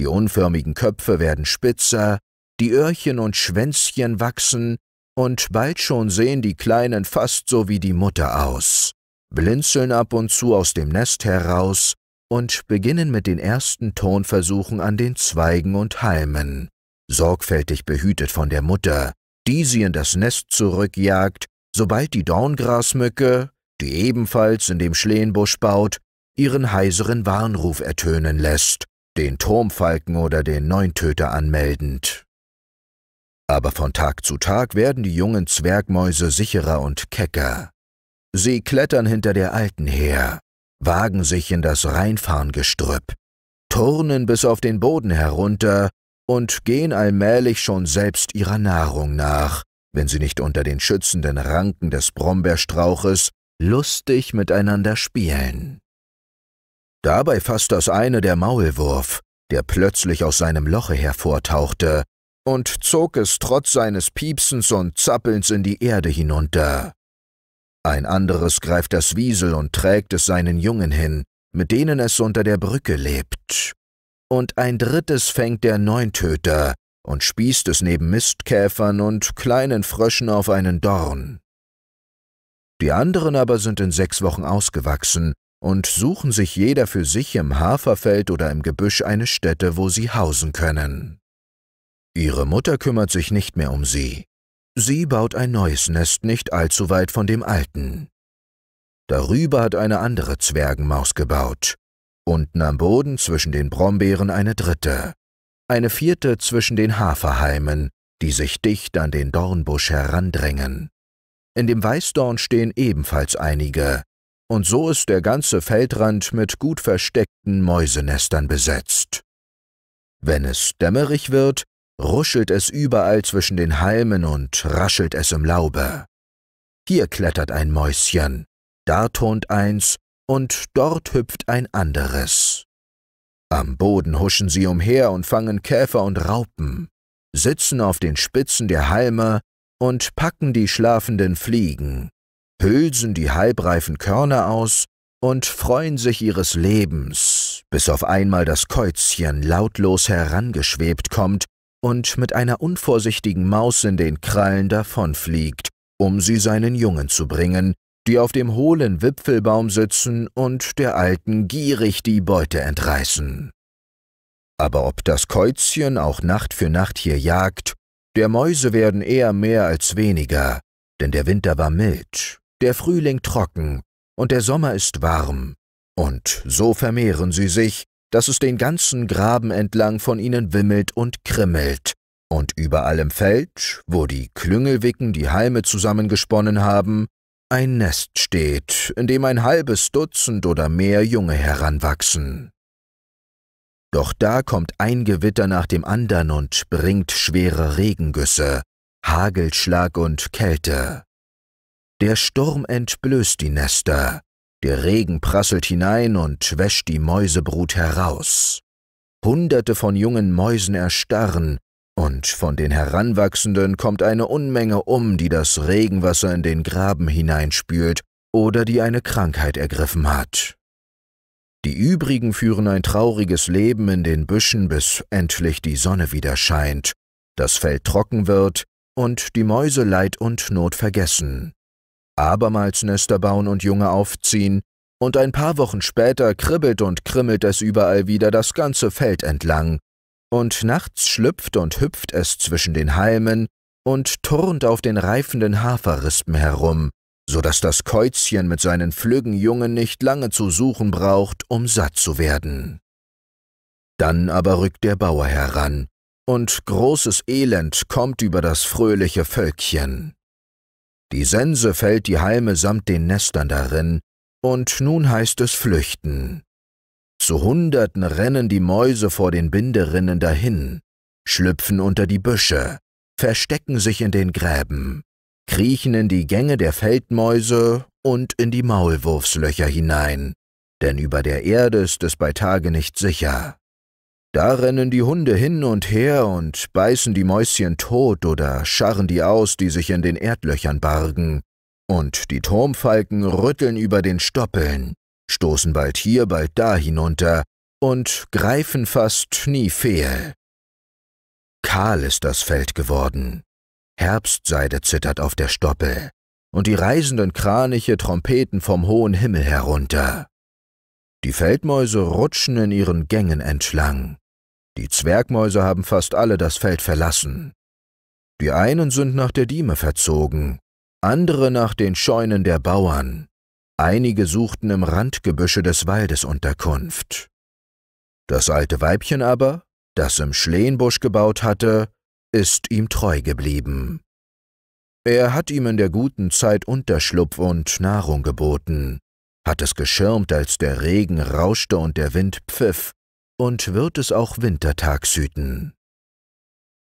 Die unförmigen Köpfe werden spitzer, die Öhrchen und Schwänzchen wachsen, und bald schon sehen die Kleinen fast so wie die Mutter aus, blinzeln ab und zu aus dem Nest heraus und beginnen mit den ersten Tonversuchen an den Zweigen und Halmen, sorgfältig behütet von der Mutter, die sie in das Nest zurückjagt, sobald die Dorngrasmücke, die ebenfalls in dem Schlehenbusch baut, ihren heiseren Warnruf ertönen lässt, den Turmfalken oder den Neuntöter anmeldend. Aber von Tag zu Tag werden die jungen Zwergmäuse sicherer und kecker. Sie klettern hinter der Alten her, wagen sich in das Reinfarngestrüpp, turnen bis auf den Boden herunter und gehen allmählich schon selbst ihrer Nahrung nach, wenn sie nicht unter den schützenden Ranken des Brombeerstrauches lustig miteinander spielen. Dabei fasst das eine der Maulwurf, der plötzlich aus seinem Loche hervortauchte, und zog es trotz seines Piepsens und Zappelns in die Erde hinunter. Ein anderes greift das Wiesel und trägt es seinen Jungen hin, mit denen es unter der Brücke lebt und ein drittes fängt der Neuntöter und spießt es neben Mistkäfern und kleinen Fröschen auf einen Dorn. Die anderen aber sind in sechs Wochen ausgewachsen und suchen sich jeder für sich im Haferfeld oder im Gebüsch eine Stätte, wo sie hausen können. Ihre Mutter kümmert sich nicht mehr um sie. Sie baut ein neues Nest nicht allzu weit von dem alten. Darüber hat eine andere Zwergenmaus gebaut unten am Boden zwischen den Brombeeren eine dritte, eine vierte zwischen den Haferhalmen, die sich dicht an den Dornbusch herandrängen. In dem Weißdorn stehen ebenfalls einige, und so ist der ganze Feldrand mit gut versteckten Mäusenestern besetzt. Wenn es dämmerig wird, ruschelt es überall zwischen den Halmen und raschelt es im Laube. Hier klettert ein Mäuschen, da turnt eins und dort hüpft ein anderes. Am Boden huschen sie umher und fangen Käfer und Raupen, sitzen auf den Spitzen der Halme und packen die schlafenden Fliegen, hülsen die halbreifen Körner aus und freuen sich ihres Lebens, bis auf einmal das Käuzchen lautlos herangeschwebt kommt und mit einer unvorsichtigen Maus in den Krallen davonfliegt, um sie seinen Jungen zu bringen, die auf dem hohlen Wipfelbaum sitzen und der Alten gierig die Beute entreißen. Aber ob das Käuzchen auch Nacht für Nacht hier jagt, der Mäuse werden eher mehr als weniger, denn der Winter war mild, der Frühling trocken und der Sommer ist warm, und so vermehren sie sich, dass es den ganzen Graben entlang von ihnen wimmelt und krimmelt, und über allem Feld, wo die Klüngelwicken die Halme zusammengesponnen haben, ein Nest steht, in dem ein halbes Dutzend oder mehr Junge heranwachsen. Doch da kommt ein Gewitter nach dem anderen und bringt schwere Regengüsse, Hagelschlag und Kälte. Der Sturm entblößt die Nester, der Regen prasselt hinein und wäscht die Mäusebrut heraus. Hunderte von jungen Mäusen erstarren, und von den Heranwachsenden kommt eine Unmenge um, die das Regenwasser in den Graben hineinspült oder die eine Krankheit ergriffen hat. Die übrigen führen ein trauriges Leben in den Büschen, bis endlich die Sonne wieder scheint, das Feld trocken wird und die Mäuse Leid und Not vergessen. Abermals Nester bauen und Junge aufziehen, und ein paar Wochen später kribbelt und krimmelt es überall wieder das ganze Feld entlang, und nachts schlüpft und hüpft es zwischen den Halmen und turnt auf den reifenden Haferrispen herum, so dass das Käuzchen mit seinen Jungen nicht lange zu suchen braucht, um satt zu werden. Dann aber rückt der Bauer heran, und großes Elend kommt über das fröhliche Völkchen. Die Sense fällt die Halme samt den Nestern darin, und nun heißt es flüchten. Zu Hunderten rennen die Mäuse vor den Binderinnen dahin, schlüpfen unter die Büsche, verstecken sich in den Gräben, kriechen in die Gänge der Feldmäuse und in die Maulwurfslöcher hinein, denn über der Erde ist es bei Tage nicht sicher. Da rennen die Hunde hin und her und beißen die Mäuschen tot oder scharren die aus, die sich in den Erdlöchern bargen, und die Turmfalken rütteln über den Stoppeln, stoßen bald hier, bald da hinunter und greifen fast nie fehl. Kahl ist das Feld geworden. Herbstseide zittert auf der Stoppel und die reisenden Kraniche trompeten vom hohen Himmel herunter. Die Feldmäuse rutschen in ihren Gängen entlang. Die Zwergmäuse haben fast alle das Feld verlassen. Die einen sind nach der Dieme verzogen, andere nach den Scheunen der Bauern. Einige suchten im Randgebüsche des Waldes Unterkunft. Das alte Weibchen aber, das im Schlehenbusch gebaut hatte, ist ihm treu geblieben. Er hat ihm in der guten Zeit Unterschlupf und Nahrung geboten, hat es geschirmt, als der Regen rauschte und der Wind pfiff, und wird es auch wintertags hüten.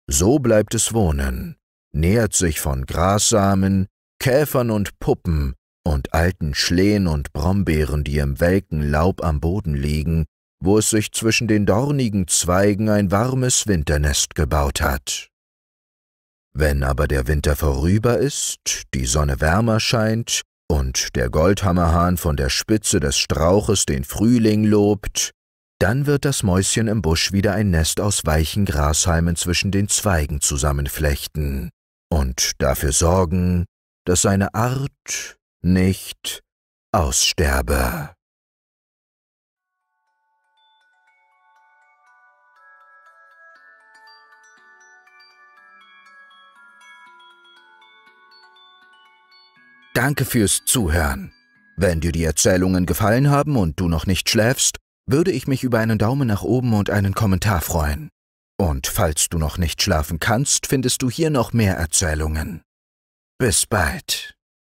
So bleibt es wohnen, nährt sich von Grassamen, Käfern und Puppen, und alten Schlehen und Brombeeren, die im welken Laub am Boden liegen, wo es sich zwischen den dornigen Zweigen ein warmes Winternest gebaut hat. Wenn aber der Winter vorüber ist, die Sonne wärmer scheint und der Goldhammerhahn von der Spitze des Strauches den Frühling lobt, dann wird das Mäuschen im Busch wieder ein Nest aus weichen Grashalmen zwischen den Zweigen zusammenflechten und dafür sorgen, dass seine Art nicht aussterbe. Danke fürs Zuhören. Wenn dir die Erzählungen gefallen haben und du noch nicht schläfst, würde ich mich über einen Daumen nach oben und einen Kommentar freuen. Und falls du noch nicht schlafen kannst, findest du hier noch mehr Erzählungen. Bis bald.